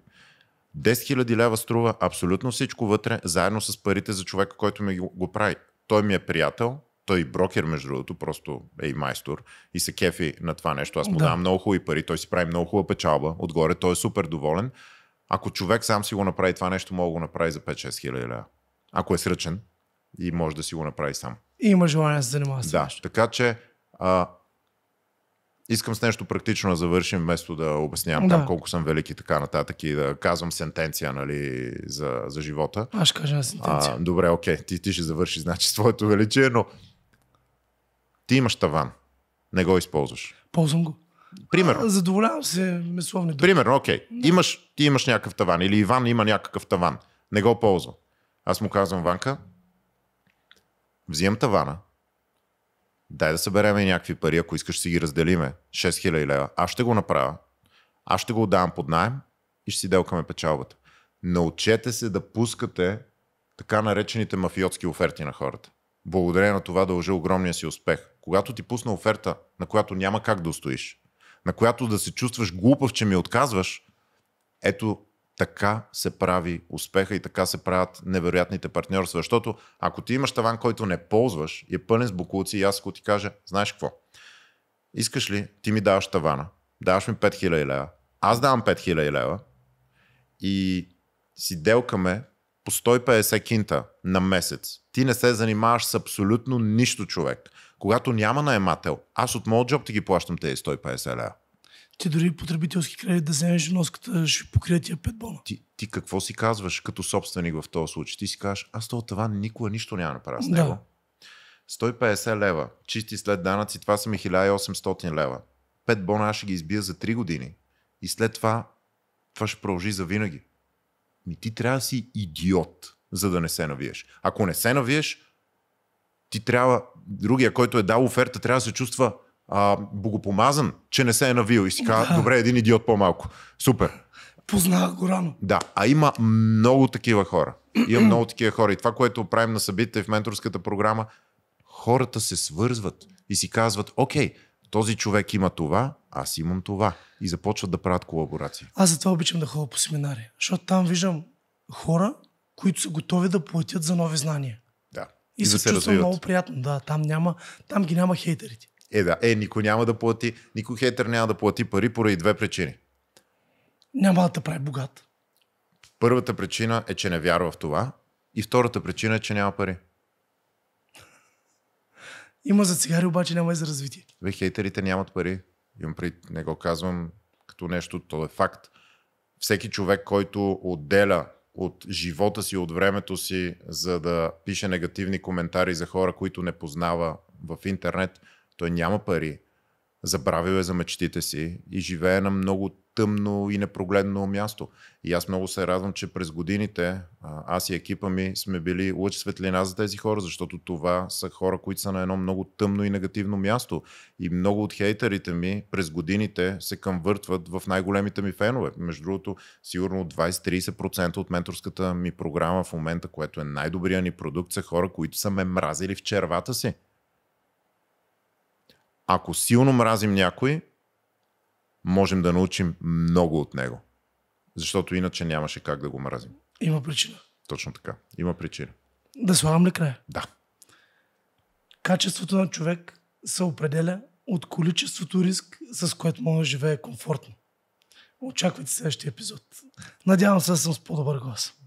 10 000 лева струва абсолютно всичко вътре, заедно с парите за човека, който ми го прави. Той ми е приятел, той и брокер, между другото, просто е и майстор и се кефи на това нещо. Аз му да. давам много хубави пари, той си прави много хубава печалба, отгоре той е супер доволен. Ако човек сам си го направи това нещо, мога да го направи за 5-6 хиляди лева. Ако е сръчен и може да си го направи сам. И има желание да се занимава с това. Да, така че а, искам с нещо практично да завършим, вместо да обяснявам да. там колко съм велик и така нататък и да казвам сентенция нали, за, за живота. Аз ще кажа сентенция. А, добре, окей, ти, ти ще завърши значи своето твоето величие, но ти имаш таван. Не го използваш. Ползвам го. Примерно. Задоволявам се месловни думи. Примерно, окей. Имаш, ти имаш някакъв таван или Иван има някакъв таван. Не го ползва. Аз му казвам, Ванка, взимам тавана, дай да събереме някакви пари, ако искаш си ги разделиме. 6000 лева. Аз ще го направя. Аз ще го отдавам под найем и ще си делкаме печалбата. Научете се да пускате така наречените мафиотски оферти на хората. Благодарение на това дължа огромния си успех. Когато ти пусна оферта, на която няма как да устоиш, на която да се чувстваш глупав, че ми отказваш, ето така се прави успеха и така се правят невероятните партньорства. Защото ако ти имаш таван, който не ползваш и е пълен с букулци и аз ако ти кажа, знаеш какво, искаш ли, ти ми даваш тавана, даваш ми 5000 лева, аз давам 5000 лева и си делкаме по 150 кинта на месец. Ти не се занимаваш с абсолютно нищо човек. Когато няма наемател, аз от моят джоб ти ги плащам тези 150 лева ти дори потребителски кредит да вземеш носката, ще покрие тия пет бона. Ти, ти какво си казваш като собственик в този случай? Ти си казваш, аз това таван никога нищо няма направя с него. Да. 150 лева, чисти след данъци, това са ми 1800 лева. Пет бона аз ще ги избия за 3 години и след това това ще продължи за винаги. Ми ти трябва да си идиот, за да не се навиеш. Ако не се навиеш, ти трябва, другия, който е дал оферта, трябва да се чувства а, богопомазан, че не се е навил и си казва, да. добре, един идиот по-малко. Супер. Познах го рано. Да, а има много такива хора. Има много такива хора. И това, което правим на събитите в менторската програма, хората се свързват и си казват, окей, този човек има това, аз имам това. И започват да правят колаборации. Аз затова обичам да ходя по семинари, защото там виждам хора, които са готови да платят за нови знания. Да. И, и да се чувствам много приятно. Да, там, няма, там ги няма хейтерите. Е, да, е, никой няма да плати, никой хейтер няма да плати пари поради две причини. Няма да те прави богат. Първата причина е, че не вярва в това. И втората причина е, че няма пари. Има за цигари, обаче няма и за развитие. Бе, хейтерите нямат пари. Имам при... Не го казвам като нещо, то е факт. Всеки човек, който отделя от живота си, от времето си, за да пише негативни коментари за хора, които не познава в интернет, той няма пари, забравил е за мечтите си и живее на много тъмно и непрогледно място. И аз много се радвам, че през годините аз и екипа ми сме били лъч светлина за тези хора, защото това са хора, които са на едно много тъмно и негативно място. И много от хейтерите ми през годините се къмвъртват в най-големите ми фенове. Между другото, сигурно 20-30% от менторската ми програма в момента, което е най-добрия ни продукт, са хора, които са ме мразили в червата си ако силно мразим някой, можем да научим много от него. Защото иначе нямаше как да го мразим. Има причина. Точно така. Има причина. Да слагам ли края? Да. Качеството на човек се определя от количеството риск, с което може да живее комфортно. Очаквайте следващия епизод. Надявам се да съм с по-добър глас.